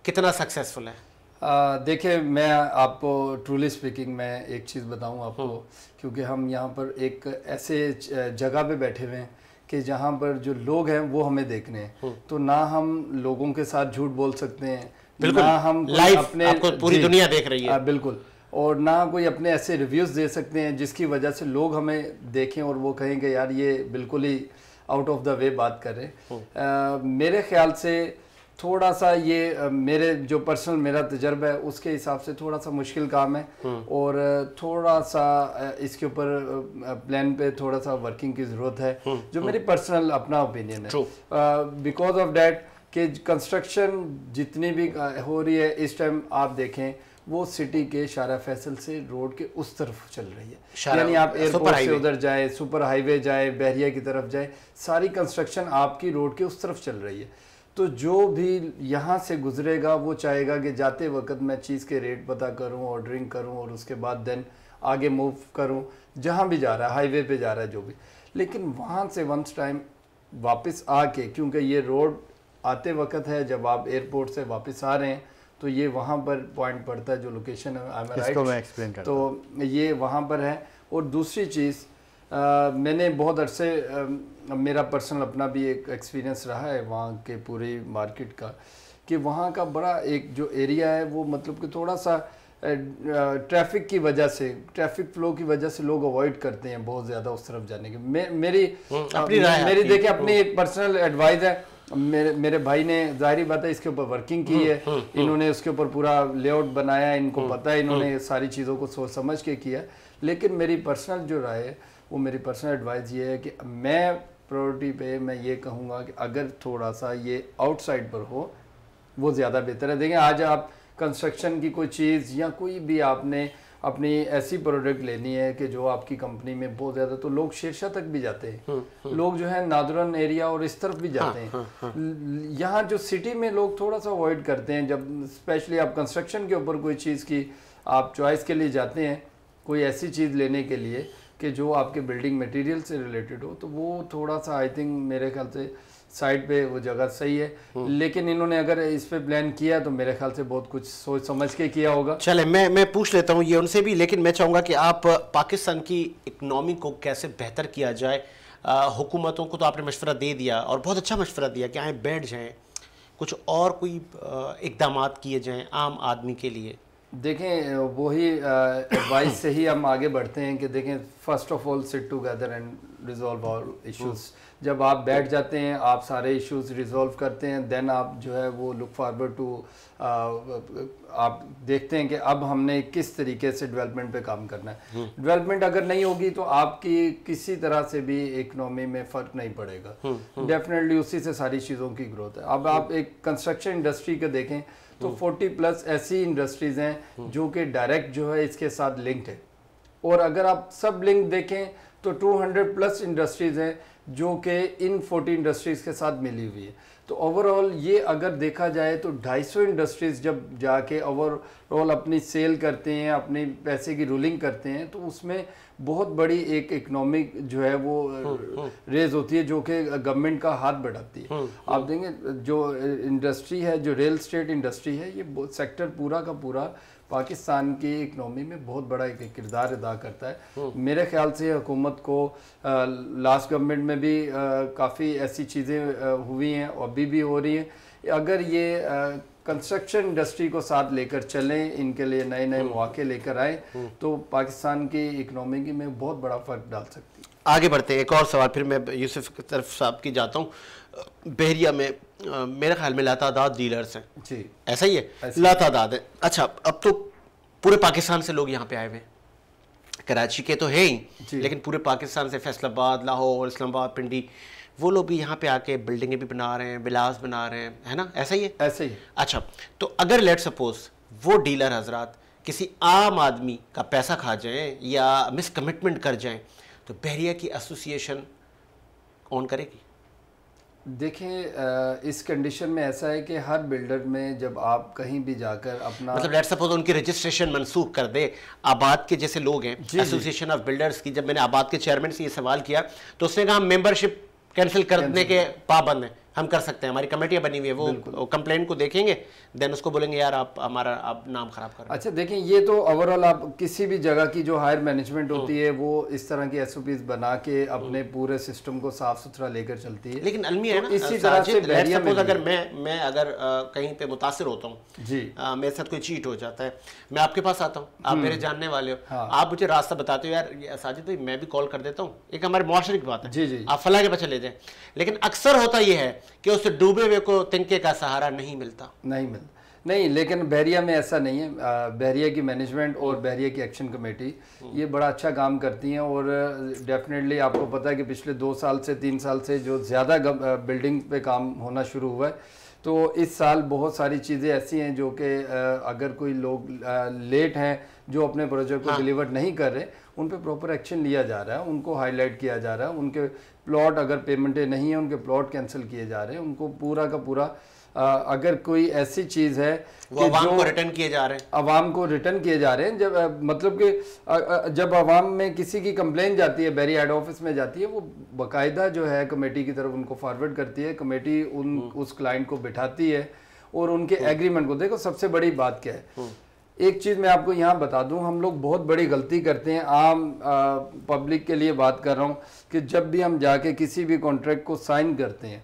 कितना सक्सेसफुल है देखिए मैं आपको ट्रूली स्पीकिंग मैं एक चीज़ बताऊं आपको हम्म। क्योंकि हम यहाँ पर एक ऐसे जगह पे बैठे हुए हैं कि जहाँ पर जो लोग हैं वो हमें देखने हैं हम्म। तो ना हम लोगों के साथ झूठ बोल सकते हैं ना हम अपने आपको पूरी दुनिया देख रही है आ, बिल्कुल और ना कोई अपने ऐसे रिव्यूज़ दे सकते हैं जिसकी वजह से लोग हमें देखें और वो कहें कि यार ये बिल्कुल ही आउट ऑफ द वे बात कर रहे हैं हम्म। मेरे ख्याल से थोड़ा सा ये मेरे जो पर्सनल मेरा तजर्बा है उसके हिसाब से थोड़ा सा मुश्किल काम है हम्म। और थोड़ा सा इसके ऊपर प्लान पे थोड़ा सा वर्किंग की ज़रूरत है हम्म, जो हम्म। मेरी पर्सनल अपना ओपिनियन है बिकॉज ऑफ डैट कि कंस्ट्रक्शन जितनी भी हो रही है इस टाइम आप देखें वो सिटी के शारा फैसल से रोड के उस तरफ चल रही है यानी आप एयरपोर्ट से उधर जाए सुपर हाईवे जाए बहरिया की तरफ जाए सारी कंस्ट्रक्शन आपकी रोड के उस तरफ चल रही है तो जो भी यहाँ से गुजरेगा वो चाहेगा कि जाते वक्त मैं चीज़ के रेट पता करूँ ऑर्डरिंग करूँ और उसके बाद देन आगे मूव करूँ जहाँ भी जा रहा है हाईवे पे जा रहा है जो भी लेकिन वहाँ से वंस टाइम वापस आके क्योंकि ये रोड आते वक्त है जब आप एयरपोर्ट से वापस आ रहे हैं तो ये वहाँ पर पॉइंट पड़ता है जो लोकेशन है आई एम राइट तो ये वहाँ पर है और दूसरी चीज़ आ, मैंने बहुत अरसे मेरा पर्सनल अपना भी एक एक्सपीरियंस रहा है वहाँ के पूरे मार्केट का कि वहाँ का बड़ा एक जो एरिया है वो मतलब कि थोड़ा सा ट्रैफिक की वजह से ट्रैफिक फ्लो की वजह से लोग अवॉइड करते हैं बहुत ज़्यादा उस तरफ जाने के मे, मेरी हम्म, अपनी मेरी देखिए अपनी एक पर्सनल एडवाइस है मेरे मेरे भाई ने जाहिर बात है इसके ऊपर वर्किंग की हम्म, है हम्म, हम्म। इन्होंने उसके ऊपर पूरा लेआउट बनाया इनको पता है इन्होंने सारी चीज़ों को सोच समझ के किया लेकिन मेरी पर्सनल जो राय है वो मेरी पर्सनल एडवाइस ये है कि मैं प्रायोरिटी पे मैं ये कहूँगा कि अगर थोड़ा सा ये आउटसाइड पर हो वो ज़्यादा बेहतर है देखें आज आप कंस्ट्रक्शन की कोई चीज़ या कोई भी आपने अपनी ऐसी प्रोडक्ट लेनी है कि जो आपकी कंपनी में बहुत ज़्यादा तो लोग शेरशाह तक भी जाते हैं हम्म, हम्म। लोग जो है नादरन एरिया और इस तरफ भी हाँ, जाते हैं हाँ, हाँ। यहाँ जो सिटी में लोग थोड़ा सा अवॉइड करते हैं जब स्पेशली आप कंस्ट्रक्शन के ऊपर कोई चीज़ की आप चॉइस के लिए जाते हैं कोई ऐसी चीज़ लेने के लिए कि जो आपके बिल्डिंग मटेरियल से रिलेटेड हो तो वो थोड़ा सा आई थिंक मेरे ख्याल से साइड पे वो जगह सही है हम्म। लेकिन इन्होंने अगर इस पे प्लान किया तो मेरे ख्याल से बहुत कुछ सोच समझ के किया होगा चले मैं मैं पूछ लेता हूँ ये उनसे भी लेकिन मैं चाहूँगा कि आप पाकिस्तान की इकनॉमी को कैसे बेहतर किया जाए हुकूमतों को तो आपने मशवरा दे दिया और बहुत अच्छा मशवरा दिया कि आए बैठ जाएँ कुछ और कोई इकदाम किए जाएँ आम आदमी के लिए देखें वही एडवाइस से ही हम आगे बढ़ते हैं कि देखें first of all sit together and resolve all issues जब आप बैठ जाते हैं आप सारे इश्यूज रिजॉल्व करते हैं देन आप जो है वो लुक फॉरवर्ड टू आप देखते हैं कि अब हमने किस तरीके से डेवलपमेंट पे काम करना है डेवलपमेंट हम्म। अगर नहीं होगी तो आपकी किसी तरह से भी इकनॉमी में फ़र्क नहीं पड़ेगा डेफिनेटली हम्म, हम्म। उसी से सारी चीज़ों की ग्रोथ है अब आप एक कंस्ट्रक्शन इंडस्ट्री का देखें तो फोर्टी प्लस ऐसी इंडस्ट्रीज़ हैं जो कि डायरेक्ट जो है इसके साथ लिंक्ड है और अगर आप सब लिंक देखें तो 200 प्लस इंडस्ट्रीज़ हैं जो कि इन 40 इंडस्ट्रीज़ के साथ मिली हुई है तो ओवरऑल ये अगर देखा जाए तो 250 इंडस्ट्रीज़ जब जाके ओवरऑल अपनी सेल करते हैं अपने पैसे की रूलिंग करते हैं तो उसमें बहुत बड़ी एक इकोनॉमिक जो है वो रेज हम्म, हम्म। होती है जो कि गवर्नमेंट का हाथ बढ़ाती है हम्म, आप देखें जो इंडस्ट्री है जो रियल स्टेट इंडस्ट्री है ये सेक्टर पूरा का पूरा पाकिस्तान की इकनॉमी में बहुत बड़ा एक किरदार अदा करता है हम्म। मेरे ख्याल से हुकूमत को लास्ट गवर्नमेंट में भी काफ़ी ऐसी चीज़ें हुई हैं और अभी भी हो रही हैं अगर ये कंस्ट्रक्शन इंडस्ट्री को साथ लेकर चलें इनके लिए नए नए हम्म। मौके लेकर आए हम्म। तो पाकिस्तान की इकनॉमी में बहुत बड़ा फ़र्क डाल सकती है आगे बढ़ते हैं एक और सवाल फिर मैं यूसुफ तरफ साहब की जाता हूँ बहरिया में मेरे ख्याल में लातादाद डीलर्स हैं जी ऐसा ही है लातादाद है अच्छा अब तो पूरे पाकिस्तान से लोग यहाँ पे आए हुए हैं कराची के तो है ही लेकिन पूरे पाकिस्तान से फैसलाबाद लाहौर इस्लामाबाद पिंडी वो लोग भी यहाँ पे आके बिल्डिंगें भी बना रहे हैं बिलास बना रहे हैं है ना ऐसा ही है ऐसा ही है। अच्छा तो अगर लेट सपोज वो डीलर हजरात किसी आम आदमी का पैसा खा जाएं या मिसकमिटमेंट कर जाएं तो बहरिया की एसोसिएशन ऑन करेगी देखिए इस कंडीशन में ऐसा है कि हर बिल्डर में जब आप कहीं भी जाकर अपना मतलब लेट्स सपोज उनकी रजिस्ट्रेशन मनसूख कर दे आबाद के जैसे लोग हैं एसोसिएशन ऑफ बिल्डर्स की जब मैंने आबाद के चेयरमैन से ये सवाल किया तो उसने कहा मेंबरशिप कैंसिल करने के पाबंद हैं हम कर सकते हैं हमारी कमेटियाँ बनी हुई है वो कंप्लेंट को देखेंगे देन उसको बोलेंगे यार आप हमारा आप नाम खराब कर अच्छा देखें ये तो ओवरऑल आप किसी भी जगह की जो हायर हम्म। मैनेजमेंट होती है वो इस तरह की एस बना के अपने हम्म। पूरे सिस्टम को साफ सुथरा लेकर चलती है लेकिन अलमी है तो इसी तरह से अगर मैं मैं अगर कहीं पे मुतासर होता हूँ जी मेरे साथ कोई चीट हो जाता है मैं आपके पास आता हूँ आप मेरे हम्म। जानने वाले हो हाँ। आप मुझे रास्ता बताते हो यार साजिद भाई मैं भी कॉल कर देता हूँ एक हमारे मुआरे की बात है जी जी आप फला के पास चले जाए लेकिन अक्सर होता यह है कि उस डूबे हुए को तिनके का सहारा नहीं मिलता नहीं मिलता नहीं लेकिन बहरिया में ऐसा नहीं है बहरिया की मैनेजमेंट और बहरिया की एक्शन हम्म। कमेटी ये बड़ा अच्छा काम करती हैं और डेफिनेटली आपको पता है कि पिछले दो साल से तीन साल से जो ज़्यादा बिल्डिंग पे काम होना शुरू हुआ है तो इस साल बहुत सारी चीज़ें ऐसी हैं जो कि अगर कोई लोग लेट हैं जो अपने प्रोजेक्ट को हाँ। डिलीवर नहीं कर रहे उन पर प्रॉपर एक्शन लिया जा रहा है उनको हाईलाइट किया जा रहा है उनके प्लॉट अगर पेमेंटें नहीं है उनके प्लॉट कैंसिल किए जा रहे हैं उनको पूरा का पूरा आ, अगर कोई ऐसी चीज है कि जो को रिटर्न किए जा रहे हैं अवाम को रिटर्न किए जा रहे हैं जब आ, मतलब कि जब अवाम में किसी की कंप्लेन जाती है बैरी हेड ऑफिस में जाती है वो बाकायदा जो है कमेटी की तरफ उनको फॉरवर्ड करती है कमेटी उन हम्म। उस क्लाइंट को बिठाती है और उनके एग्रीमेंट हम्म। को देखो सबसे बड़ी बात क्या है हम्म। एक चीज़ मैं आपको यहाँ बता दूँ हम लोग बहुत बड़ी गलती करते हैं आम आ, पब्लिक के लिए बात कर रहा हूँ कि जब भी हम जाके किसी भी कॉन्ट्रैक्ट को साइन करते हैं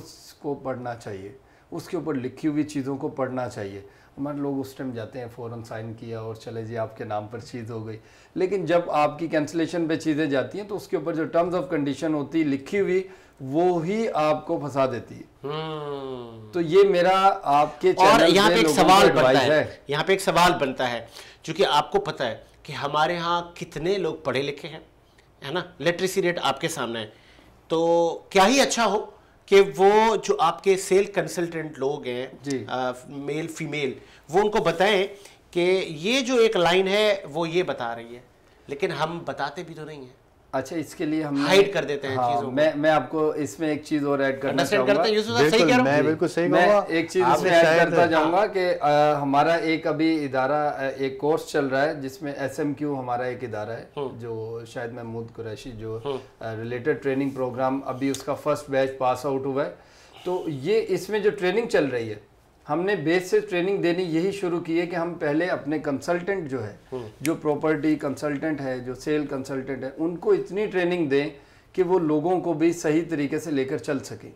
उसको पढ़ना चाहिए उसके ऊपर लिखी हुई चीज़ों को पढ़ना चाहिए हमारे लोग उस टाइम जाते हैं फ़ौरन साइन किया और चले जी आपके नाम पर चीज़ हो गई लेकिन जब आपकी कैंसिलेशन पे चीज़ें जाती हैं तो उसके ऊपर जो टर्म्स ऑफ कंडीशन होती लिखी हुई वो ही आपको फंसा देती है हम्म। तो ये मेरा आपके और यहाँ पे एक सवाल बनता है, है। यहाँ पे एक सवाल बनता है क्योंकि आपको पता है कि हमारे यहाँ कितने लोग पढ़े लिखे हैं है ना लिटरेसी रेट आपके सामने है तो क्या ही अच्छा हो कि वो जो आपके सेल कंसल्टेंट लोग हैं मेल फीमेल वो उनको बताएं कि ये जो एक लाइन है वो ये बता रही है लेकिन हम बताते भी तो नहीं हैं अच्छा इसके लिए हम हाइड कर देते हैं हाँ, चीजों मैं मैं आपको इसमें एक चीज और ऐड करना चाहूंगा बिल्कुल सही मैं एक चीज इसमें ऐड करता जाऊंगा कि हमारा एक अभी इदारा एक कोर्स चल रहा है जिसमें क्यू हमारा एक इदारा है हम्म। जो शायद महमूद कुरैशी जो रिलेटेड ट्रेनिंग प्रोग्राम अभी उसका फर्स्ट बैच पास आउट हुआ है तो ये इसमें जो ट्रेनिंग चल रही है हमने बेस से ट्रेनिंग देनी यही शुरू की है कि हम पहले अपने कंसल्टेंट जो है हम्म। जो प्रॉपर्टी कंसल्टेंट है जो सेल कंसल्टेंट है उनको इतनी ट्रेनिंग दें कि वो लोगों को भी सही तरीके से लेकर चल सकें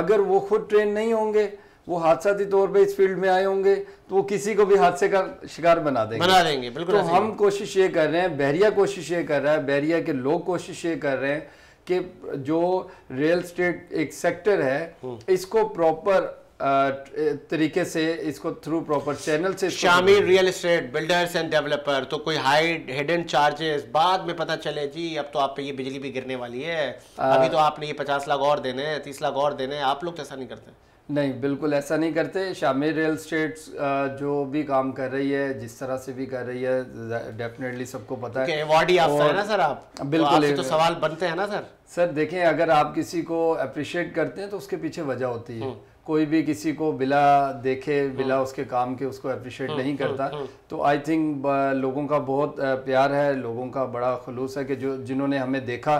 अगर वो खुद ट्रेन नहीं होंगे वो हादसाती तौर पे इस फील्ड में आए होंगे तो वो किसी को भी हादसे का शिकार बना देंगे बना देंगे बिल्कुल तो हम कोशिश ये कर रहे हैं बहरिया कोशिश ये कर रहा है बहरिया के लोग कोशिश ये कर रहे हैं कि जो रियल स्टेट एक सेक्टर है हम्म। इसको प्रॉपर तरीके से इसको थ्रू प्रॉपर चैनल से Shamil real estate builders and developer तो कोई हाई हिडन चार्जेस बाद में पता चले जी अब तो आप पे ये बिजली भी गिरने वाली है आ, अभी तो आपने ये पचास लाख और देने हैं तीस लाख और देने आप लोग ऐसा नहीं करते नहीं बिल्कुल ऐसा नहीं करते शामिल रियल स्टेट्स जो भी काम कर रही है जिस तरह से भी कर रही है डेफिनेटली सबको पता okay, है अवार्ड ही है ना सर आप तो बिल्कुल तो, तो सवाल बनते हैं ना सर सर देखें अगर आप किसी को अप्रिशिएट करते हैं तो उसके पीछे वजह होती है हम्म। कोई भी किसी को बिला देखे बिला हाँ। उसके काम के उसको अप्रिशिएट हाँ, नहीं हाँ, करता तो आई थिंक लोगों का बहुत प्यार है लोगों का बड़ा खलूस है कि जो जिन्होंने हमें देखा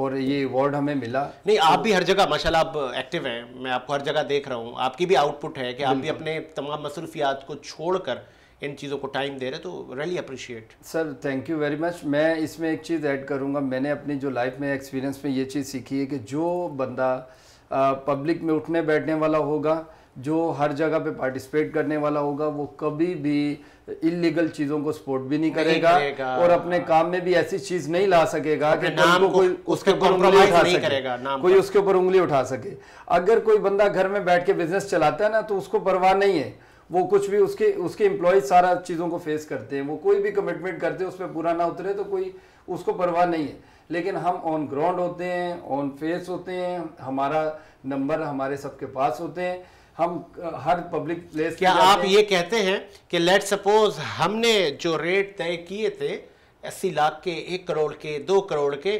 और ये अवार्ड हमें मिला नहीं आप तो भी हर जगह माशाल्लाह आप एक्टिव हैं मैं आपको हर जगह देख रहा हूँ आपकी भी आउटपुट है कि आप भी अपने तमाम मसरूफियात को कर इन चीज़ों को टाइम दे रहे तो really appreciate sir thank you very much मैं इसमें एक चीज़ ऐड करूँगा मैंने अपनी जो लाइफ में एक्सपीरियंस में ये चीज़ सीखी है कि जो बंदा पब्लिक में उठने बैठने वाला होगा जो हर जगह पे पार्टिसिपेट करने वाला होगा वो कभी भी इलीगल चीजों को सपोर्ट भी नहीं करेगा, नहीं और अपने काम में भी ऐसी चीज नहीं ला सकेगा कि नाम को, कोई उसके ऊपर उंगली उठा सके कोई उसके ऊपर उंगली उठा सके अगर कोई बंदा घर में बैठ के बिजनेस चलाता है ना तो उसको परवाह नहीं है वो कुछ भी उसके उसके एम्प्लॉयज सारा चीज़ों को फेस करते हैं वो कोई भी कमिटमेंट करते हैं उस पर पूरा ना उतरे तो कोई उसको परवाह नहीं है लेकिन हम ऑन ग्राउंड होते हैं ऑन फेस होते हैं हमारा नंबर हमारे सबके पास होते हैं हम हर पब्लिक प्लेस क्या आप ये कहते हैं कि लेट सपोज हमने जो रेट तय किए थे अस्सी लाख के एक करोड़ के दो करोड़ के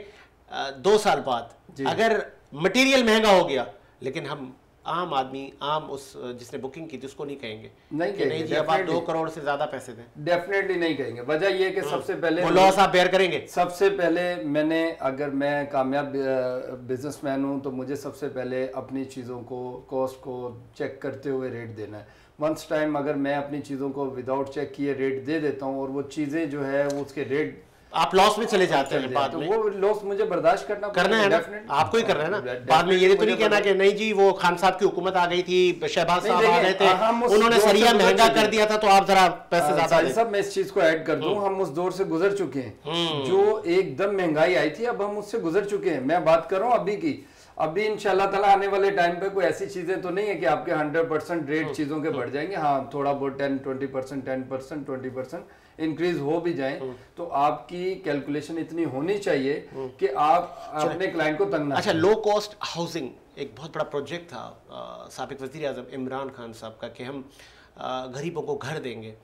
दो साल बाद अगर मटेरियल महंगा हो गया लेकिन हम आम आदमी आम उस जिसने बुकिंग की थी उसको नहीं कहेंगे नहीं कहेंगे नहीं जी आप दो करोड़ से ज्यादा पैसे दें डेफिनेटली नहीं कहेंगे वजह यह कि हाँ। सबसे पहले लॉस आप बेयर करेंगे सबसे पहले मैंने अगर मैं कामयाब बिजनेसमैन हूं तो मुझे सबसे पहले अपनी चीज़ों को कॉस्ट को चेक करते हुए रेट देना है वंस टाइम अगर मैं अपनी चीज़ों को विदाउट चेक किए रेट दे देता हूँ और वो चीज़ें जो है उसके रेट आप लॉस में चले जाते हैं बाद में तो वो लॉस मुझे बर्दाश्त करना करना है ना आपको ही करना है ना हाँ, बाद में ये तो नहीं कहना कि नहीं जी वो खान साहब की हुकूमत आ गई थी शहबाज साहब आ गए थे उन्होंने सरिया महंगा कर दिया था तो आप जरा पैसे हाँ, ज्यादा सब मैं इस चीज को ऐड कर दूं हम्म। हम उस दौर से गुजर चुके हैं हम्म। जो एकदम महंगाई आई थी अब हम उससे गुजर चुके हैं मैं बात कर रहा हूँ अभी की अभी इंशाल्लाह ताला आने वाले टाइम पे कोई ऐसी चीजें तो नहीं है कि आपके 100 परसेंट रेट चीजों के बढ़ हम्म। जाएंगे हाँ थोड़ा बहुत 10 20 percent ten percent twenty percent increase हो भी जाए हम्म। तो आपकी कैलकुलेशन इतनी होनी चाहिए हम्म। कि आप अपने क्लाइंट को तंग ना अच्छा लो कॉस्ट हाउसिंग एक बहुत बड़ा प्रोजेक्ट था सबक वजीर अजम इमरान खान साहब का कि हम गरीबों को घर देंगे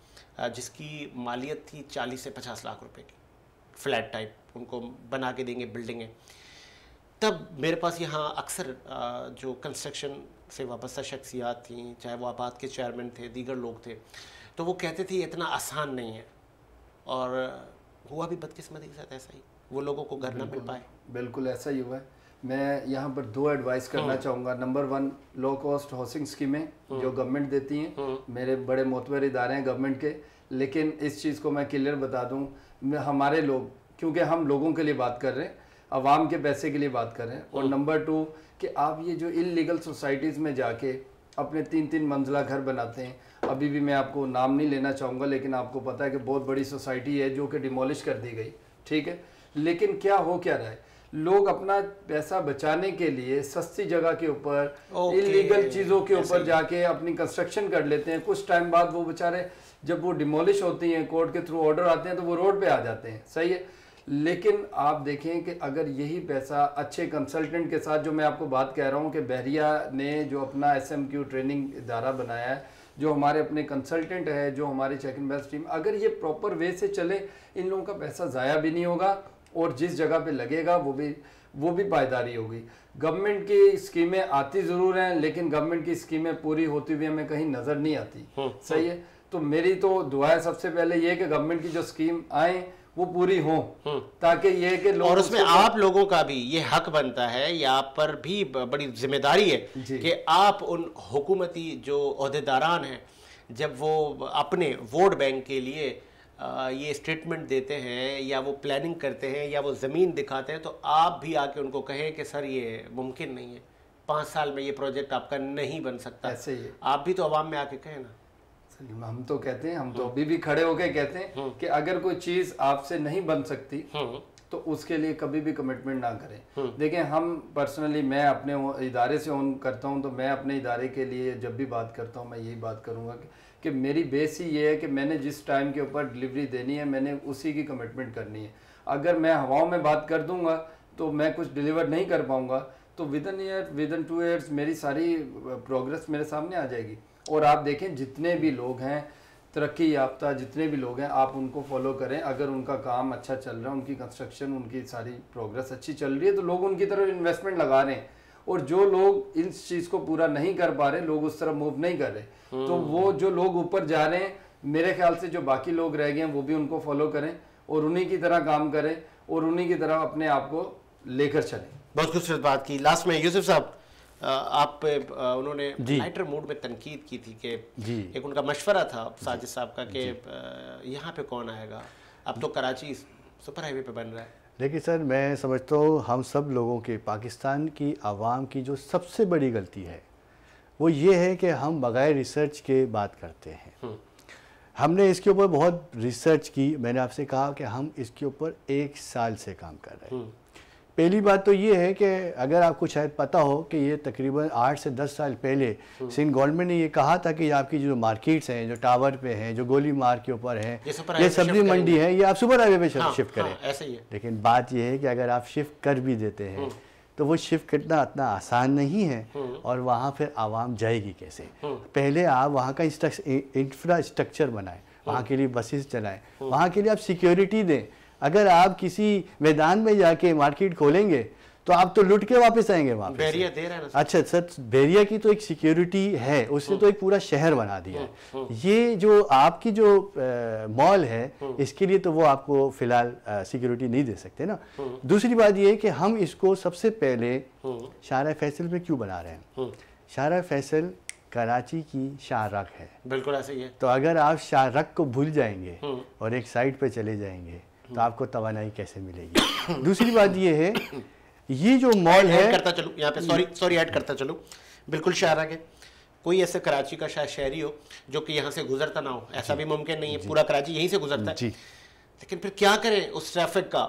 जिसकी मालियत थी चालीस से पचास लाख रुपए की फ्लैट टाइप उनको बना के देंगे बिल्डिंगें तब मेरे पास यहाँ अक्सर जो कंस्ट्रक्शन से वाबस्ता शख्सियात थी चाहे वो आपात के चेयरमैन थे दीगर लोग थे तो वो कहते थे इतना आसान नहीं है और हुआ भी बदकिस्मती के साथ ऐसा ही वो लोगों को घर ना मिल पाए बिल्कुल ऐसा ही हुआ है मैं यहाँ पर दो एडवाइस करना हम्म। चाहूँगा number one low cost housing स्कीमें जो गवर्नमेंट हम्म। देती हैं हम्म। मेरे बड़े मोतबर इदारे हैं गवर्नमेंट के लेकिन इस चीज़ को मैं क्लियर बता दूँ हमारे लोग क्योंकि हम लोगों के लिए बात कर रहे हैं आवाम के पैसे के लिए बात कर रहे हैं और नंबर टू कि आप ये जो इलीगल सोसाइटीज़ में जाके अपने तीन तीन मंजिला घर बनाते हैं अभी भी मैं आपको नाम नहीं लेना चाहूँगा लेकिन आपको पता है कि बहुत बड़ी सोसाइटी है जो कि डिमोलिश कर दी गई ठीक है लेकिन क्या हो क्या रहा है लोग अपना पैसा बचाने के लिए सस्ती जगह के ऊपर इलीगल चीज़ों के ऊपर जाके अपनी कंस्ट्रक्शन कर लेते हैं कुछ टाइम बाद वो बेचारे जब वो डिमोलिश होती हैं कोर्ट के थ्रू ऑर्डर आते हैं तो वो रोड पे आ जाते हैं सही है लेकिन आप देखें कि अगर यही पैसा अच्छे कंसल्टेंट के साथ जो मैं आपको बात कह रहा हूँ कि बहरिया ने जो अपना एस एम क्यू ट्रेनिंग इदारा बनाया है जो हमारे अपने कंसल्टेंट है जो हमारे चेक इन बेस्ट टीम अगर ये प्रॉपर वे से चले इन लोगों का पैसा ज़ाया भी नहीं होगा और जिस जगह पे लगेगा वो भी वो भी पायदारी होगी गवर्नमेंट की स्कीमें आती ज़रूर हैं लेकिन गवर्नमेंट की स्कीमें पूरी होती हुई हमें कहीं नज़र नहीं आती हम्म, सही हम्म। है तो मेरी तो दुआ है सबसे पहले ये कि गवर्नमेंट की जो स्कीम आए वो पूरी हो हम्म। ताकि ये कि लोग और उसमें आप लोगों का भी ये हक बनता है या आप पर भी बड़ी जिम्मेदारी है कि आप उन हुकूमती जो अहदेदारान हैं जब वो अपने वोट बैंक के लिए ये स्टेटमेंट देते हैं या वो प्लानिंग करते हैं या वो ज़मीन दिखाते हैं तो आप भी आके उनको कहें कि सर ये मुमकिन नहीं है पाँच साल में ये प्रोजेक्ट आपका नहीं बन सकता ऐसे ही आप भी तो आवाम में आके कहें ना हम तो कहते हैं हम तो हम्म। अभी भी खड़े होके कहते हैं हम्म। कि अगर कोई चीज आपसे नहीं बन सकती हम्म। तो उसके लिए कभी भी कमिटमेंट ना करें देखें हम पर्सनली मैं अपने इदारे से ऑन करता हूं तो मैं अपने इदारे के लिए जब भी बात करता हूं मैं यही बात करूंगा कि, कि मेरी बेस ही ये है कि मैंने जिस टाइम के ऊपर डिलीवरी देनी है मैंने उसी की कमिटमेंट करनी है अगर मैं हवाओं में बात कर दूंगा तो मैं कुछ डिलीवर नहीं कर पाऊंगा तो within year within two years मेरी सारी प्रोग्रेस मेरे सामने आ जाएगी और आप देखें जितने भी लोग हैं तरक्की याफ्ता जितने भी लोग हैं आप उनको फॉलो करें अगर उनका काम अच्छा चल रहा है उनकी कंस्ट्रक्शन उनकी सारी प्रोग्रेस अच्छी चल रही है तो लोग उनकी तरफ इन्वेस्टमेंट लगा रहे हैं और जो लोग इस चीज़ को पूरा नहीं कर पा रहे लोग उस तरफ मूव नहीं कर रहे हम्म। तो वो जो लोग ऊपर जा रहे हैं मेरे ख्याल से जो बाकी लोग रह गए हैं वो भी उनको फॉलो करें और उन्हीं की तरह काम करें और उन्हीं की तरह अपने आप को लेकर चलें बहुत खूबसूरत बात की लास्ट में यूसुफ साहब आप पे उन्होंने लाइटर मूड में तनकीद की थी कि एक उनका मशवरा था साजिद साहब का कि यहाँ पे कौन आएगा अब तो कराची सुपर हाईवे पे बन रहा है लेकिन सर मैं समझता हूँ हम सब लोगों के पाकिस्तान की आवाम की जो सबसे बड़ी गलती है वो ये है कि हम बग़ैर रिसर्च के बात करते हैं हम्म। हमने इसके ऊपर बहुत रिसर्च की मैंने आपसे कहा कि हम इसके ऊपर एक साल से काम कर रहे हैं हम्म। पहली बात तो ये है कि अगर आपको शायद पता हो कि ये तकरीबन आठ से दस साल पहले हम्म। सिंध गवर्नमेंट ने ये कहा था कि आपकी जो मार्केट्स हैं जो टावर पे हैं जो गोली मार के ऊपर हैं ये, सब्जी मंडी है ये आप सुपर हाईवे पे हाँ, शिफ्ट करें हाँ, ऐसे ही है। लेकिन बात यह है कि अगर आप शिफ्ट कर भी देते हैं हम्म। तो वो शिफ्ट करना इतना आसान नहीं है हम्म। और वहाँ फिर आवाम जाएगी कैसे पहले आप वहाँ का इंफ्रास्ट्रक्चर बनाएं वहाँ के लिए बसेस चलाएं वहाँ के लिए आप सिक्योरिटी दें अगर आप किसी मैदान में जाके मार्केट खोलेंगे तो आप तो लुट के वापस आएंगे वहां बेरिया दे रहे हैं अच्छा सर बेरिया की तो एक सिक्योरिटी है उसने तो एक पूरा शहर बना दिया हम्म, है हम्म। ये जो आपकी जो मॉल है हम्म। इसके लिए तो वो आपको फिलहाल सिक्योरिटी नहीं दे सकते ना दूसरी बात ये कि हम इसको सबसे पहले शारा फैसल में क्यों बना रहे हैं शारा फैसल कराची की शाहरख है बिल्कुल ऐसे ही है तो अगर आप शाहरख को भूल जाएंगे और एक साइड पे चले जाएंगे तो आपको तोानाई कैसे मिलेगी [coughs] दूसरी बात ये है ये जो मॉल है करता चलो यहाँ पे सॉरी सॉरी ऐड करता चलो बिल्कुल शहर आगे कोई ऐसे कराची का शायद शहरी हो जो कि यहाँ से गुजरता ना हो ऐसा भी मुमकिन नहीं है पूरा कराची यहीं से गुजरता है लेकिन फिर क्या करें उस ट्रैफिक का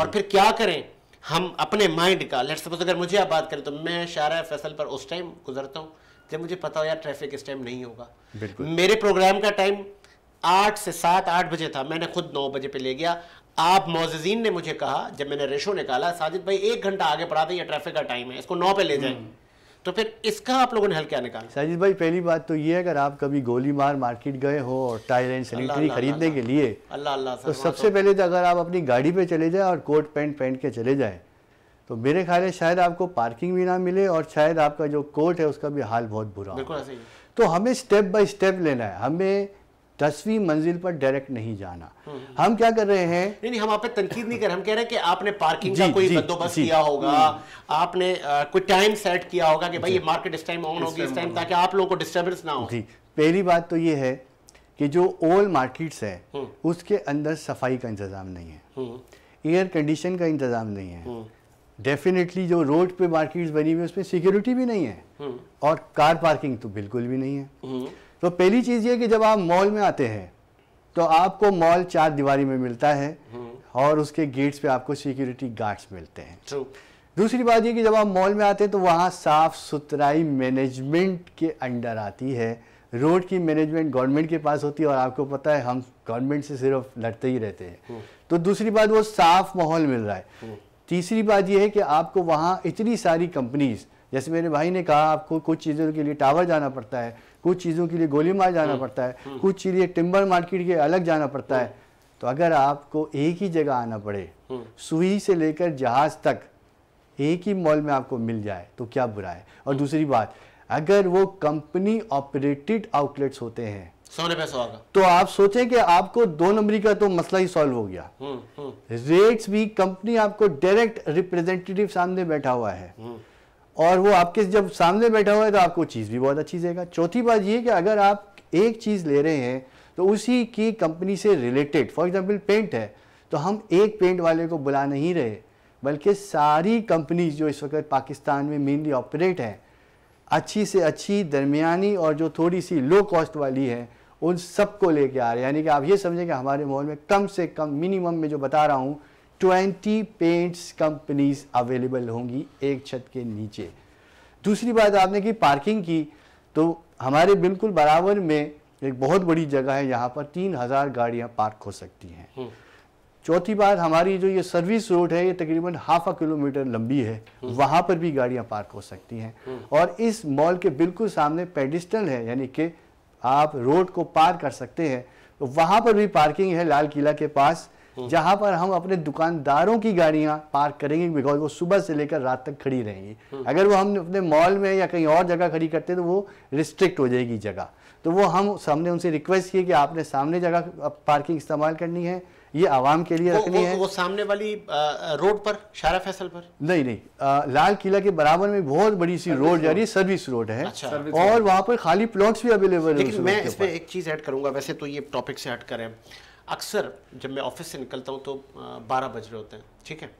और फिर क्या करें हम अपने माइंड का लेट्स सपोज अगर मुझे आप बात करें तो मैं शारा फैसल पर उस टाइम गुजरता हूँ जब मुझे पता हो यार ट्रैफिक इस टाइम नहीं होगा मेरे प्रोग्राम का टाइम आठ से सात आठ बजे था मैंने खुद नौ बजे पे ले गया आप मोजीन ने मुझे कहा जब मैंने रेशो निकाला साजिद भाई एक घंटा आगे पढ़ा दें ये ट्रैफिक का टाइम है इसको नौ पे ले जाए हम्म। तो फिर इसका आप लोगों ने हल क्या निकाला साजिद भाई पहली बात तो ये है अगर आप कभी गोली मार मार्केट गए हो और टायर एंड सैनिटरी खरीदने के लिए अल्लाह अल्लाह तो सबसे पहले तो अगर आप अपनी गाड़ी पे चले जाए और कोट पैंट पहन के चले जाए तो मेरे ख्याल है शायद आपको पार्किंग भी ना मिले और शायद आपका जो कोट है उसका भी हाल बहुत बुरा बिल्कुल तो हमें स्टेप बाई स्टेप लेना है हमें दसवीं मंजिल पर डायरेक्ट नहीं जाना हम्म। हम क्या कर रहे हैं नहीं नहीं हम आप तनकीद नहीं कर रहे हम कह रहे हैं कि आपने पार्किंग का कोई बंदोबस्त किया होगा हम्म। आपने कोई टाइम सेट किया होगा कि भाई ये मार्केट इस टाइम ऑन होगी इस टाइम ताकि आप लोगों को डिस्टर्बेंस ना हो जी पहली बात तो ये है कि जो ओल्ड मार्केट्स है उसके अंदर सफाई का इंतज़ाम नहीं है एयर हम्म। कंडीशन का इंतज़ाम नहीं है डेफिनेटली जो रोड पे मार्केट्स बनी हुई है उसमें सिक्योरिटी भी नहीं है और कार पार्किंग तो बिल्कुल भी नहीं है तो पहली चीज़ ये कि जब आप मॉल में आते हैं तो आपको मॉल चार दीवारी में मिलता है हम्म। और उसके गेट्स पे आपको सिक्योरिटी गार्ड्स मिलते हैं दूसरी बात ये कि जब आप मॉल में आते हैं तो वहाँ साफ सुथराई मैनेजमेंट के अंडर आती है रोड की मैनेजमेंट गवर्नमेंट के पास होती है और आपको पता है हम गवर्नमेंट से सिर्फ लड़ते ही रहते हैं हम्म। तो दूसरी बात वो साफ माहौल मिल रहा है हम्म। तीसरी बात यह है कि आपको वहाँ इतनी सारी कंपनीज जैसे मेरे भाई ने कहा आपको कुछ चीज़ों के लिए टावर जाना पड़ता है कुछ चीज़ों के लिए गोली मार जाना हम्म। पड़ता है हम्म। कुछ चीजें लिए टिम्बर मार्केट के अलग जाना पड़ता है हम्म। तो अगर आपको एक ही जगह आना पड़े सुई से लेकर जहाज तक एक ही मॉल में आपको मिल जाए तो क्या बुरा है और दूसरी बात अगर वो कंपनी ऑपरेटेड आउटलेट्स होते हैं सौ तो आप सोचें कि आपको दो नंबरी का तो मसला ही सॉल्व हो गया रेट्स भी कंपनी आपको डायरेक्ट रिप्रेजेंटेटिव सामने बैठा हुआ है और वो आपके जब सामने बैठा हुआ है तो आपको चीज़ भी बहुत अच्छी देगा चौथी बात ये कि अगर आप एक चीज़ ले रहे हैं तो उसी की कंपनी से रिलेटेड फॉर एग्जांपल पेंट है तो हम एक पेंट वाले को बुला नहीं रहे बल्कि सारी कंपनीज जो इस वक्त पाकिस्तान में मेनली ऑपरेट हैं अच्छी से अच्छी दरमियानी और जो थोड़ी सी लो कॉस्ट वाली है उन सबको लेके आ रहे हैं यानी कि आप ये समझें कि हमारे माहौल में कम से कम मिनिमम में जो बता रहा हूँ ट्वेंटी पेंट्स कंपनीज अवेलेबल होंगी एक छत के नीचे दूसरी बात आपने की पार्किंग की तो हमारे बिल्कुल बराबर में एक बहुत बड़ी जगह है यहाँ पर तीन हज़ार गाड़ियाँ पार्क हो सकती हैं हम्म। चौथी बात हमारी जो ये सर्विस रोड है ये तकरीबन हाफ अ किलोमीटर लंबी है हम्म। वहाँ पर भी गाड़ियाँ पार्क हो सकती हैं हम्म। और इस मॉल के बिल्कुल सामने पेडिस्टल है यानी कि आप रोड को पार कर सकते हैं तो वहाँ पर भी पार्किंग है लाल किला के पास हम्म। जहां पर हम अपने दुकानदारों की गाड़ियां पार्क करेंगे बिकॉज वो सुबह से लेकर रात तक खड़ी रहेंगी हम्म। अगर वो हम अपने मॉल में या कहीं और जगह खड़ी करते हैं तो वो रिस्ट्रिक्ट हो जाएगी जगह तो वो हम हमने उनसे रिक्वेस्ट की कि आपने सामने जगह पार्किंग इस्तेमाल करनी है ये आवाम के लिए वो, रखनी वो, है वो सामने वाली रोड पर शारा फैसल पर नहीं नहीं आ, लाल किला के बराबर में बहुत बड़ी सी रोड जा रही है सर्विस रोड है अच्छा, और वहाँ पर खाली प्लॉट्स भी अवेलेबल है मैं इसमें एक चीज ऐड करूंगा वैसे तो ये टॉपिक से हट करें अक्सर जब मैं ऑफिस से निकलता हूँ तो बारह बज रहे होते हैं ठीक है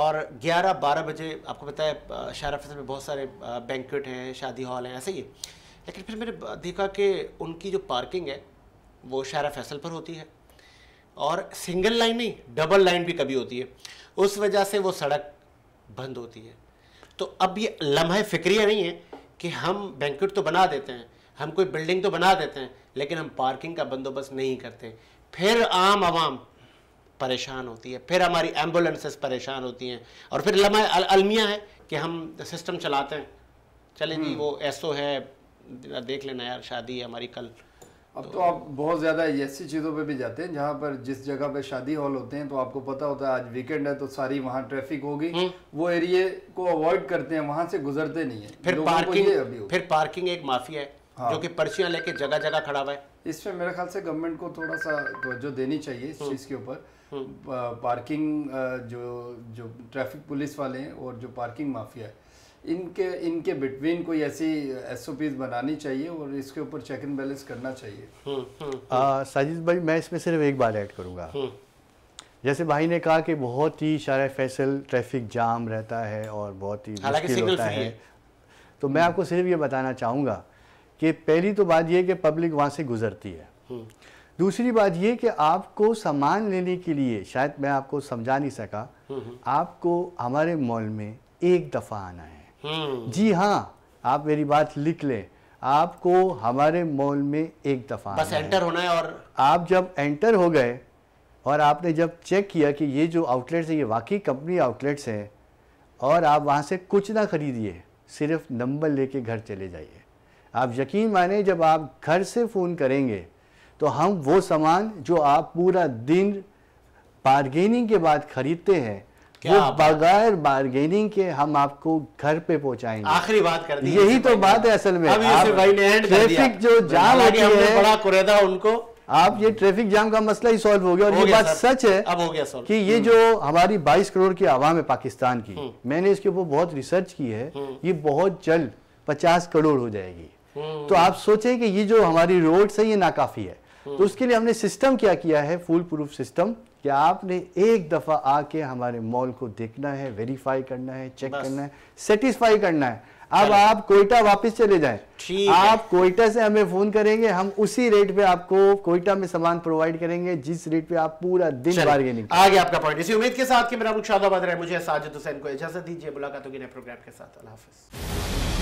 और 11 12 बजे आपको पता है शाहरा फैसल में बहुत सारे बैंकट हैं शादी हॉल हैं ऐसे ही लेकिन फिर मैंने देखा कि उनकी जो पार्किंग है वो शाहरा फैसल पर होती है और सिंगल लाइन नहीं डबल लाइन भी कभी होती है उस वजह से वो सड़क बंद होती है तो अब ये लम्हे फिक्रिया नहीं है कि हम बैंकट तो बना देते हैं हम कोई बिल्डिंग तो बना देते हैं लेकिन हम पार्किंग का बंदोबस्त नहीं करते फिर आम आवाम परेशान होती है फिर हमारी एम्बुलेंसेस परेशान होती हैं और फिर लम्हा अल, अलमिया है कि हम सिस्टम चलाते हैं चले जी हम्म। वो ऐसो है देख लेना यार शादी है हमारी कल अब तो, तो आप बहुत ज़्यादा ऐसी चीज़ों पे भी जाते हैं जहाँ पर जिस जगह पे शादी हॉल होते हैं तो आपको पता होता है आज वीकेंड है तो सारी वहाँ ट्रैफिक होगी हम्म। वो एरिए को अवॉइड करते हैं वहाँ से गुजरते नहीं है फिर पार्किंग फिर पार्किंग एक माफिया है जो कि पर्चियाँ लेके जगह जगह खड़ा हुआ है इस पर मेरे ख्याल से गवर्नमेंट को थोड़ा सा तोज्जो देनी चाहिए इस हम्म। चीज़ के ऊपर हम्म। पार्किंग जो जो ट्रैफिक पुलिस वाले हैं और जो पार्किंग माफिया है इनके इनके बिटवीन कोई ऐसी एस बनानी चाहिए और इसके ऊपर चेक एंड बैलेंस करना चाहिए हम्म, साजिद भाई मैं इसमें सिर्फ एक बार ऐड करूँगा जैसे भाई ने कहा कि बहुत ही शार फैसल ट्रैफिक जाम रहता है और बहुत ही मुश्किल होता है तो मैं आपको सिर्फ ये बताना चाहूँगा कि पहली तो बात यह कि पब्लिक वहाँ से गुजरती है हम्म। दूसरी बात यह कि आपको सामान लेने के लिए शायद मैं आपको समझा नहीं सका हम्म, हम्म। आपको हमारे मॉल में एक दफ़ा आना है जी हाँ आप मेरी बात लिख लें आपको हमारे मॉल में एक दफ़ा बस एंटर होना है और आप जब एंटर हो गए और आपने जब चेक किया कि ये जो आउटलेट्स हैं ये वाकई कंपनी आउटलेट्स हैं और आप वहाँ से कुछ ना खरीदिए सिर्फ नंबर लेके घर चले जाइए आप यकीन माने जब आप घर से फ़ोन करेंगे तो हम वो सामान जो आप पूरा दिन बारगेनिंग के बाद खरीदते हैं वो बगैर बारगेनिंग के हम आपको घर पे पहुंचाएंगे आखिरी बात कर दी यही तो बात है असल में ट्रैफिक जो जाम होती है बड़ा कुरेदा उनको आप ये ट्रैफिक जाम का मसला ही सॉल्व हो गया और ये बात सच है अब हो गया कि ये हम्म। जो हमारी 22 करोड़ की आवाम है पाकिस्तान की हम्म। मैंने इसके ऊपर बहुत रिसर्च की है हम्म। ये बहुत जल्द पचास करोड़ हो जाएगी हम्म। तो आप सोचें कि ये जो हमारी रोड्स है ये नाकाफी है हम्म। तो उसके लिए हमने सिस्टम क्या किया है फुल प्रूफ सिस्टम कि आपने एक दफ़ा आके हमारे मॉल को देखना है वेरीफाई करना है चेक करना है सेटिस्फाई करना है अब आप कोयटा वापस चले जाएं आप कोयटा से हमें फोन करेंगे हम उसी रेट पे आपको कोयटा में सामान प्रोवाइड करेंगे जिस रेट पे आप पूरा दिन बार्गेनिंग आगे आपका पॉइंट इसी उम्मीद के साथ कि मेरा रुख मुझे साजिद हुसैन को इजाजत दीजिए मुलाकात होगी नए प्रोग्राम के साथ अल्लाह हाफिज़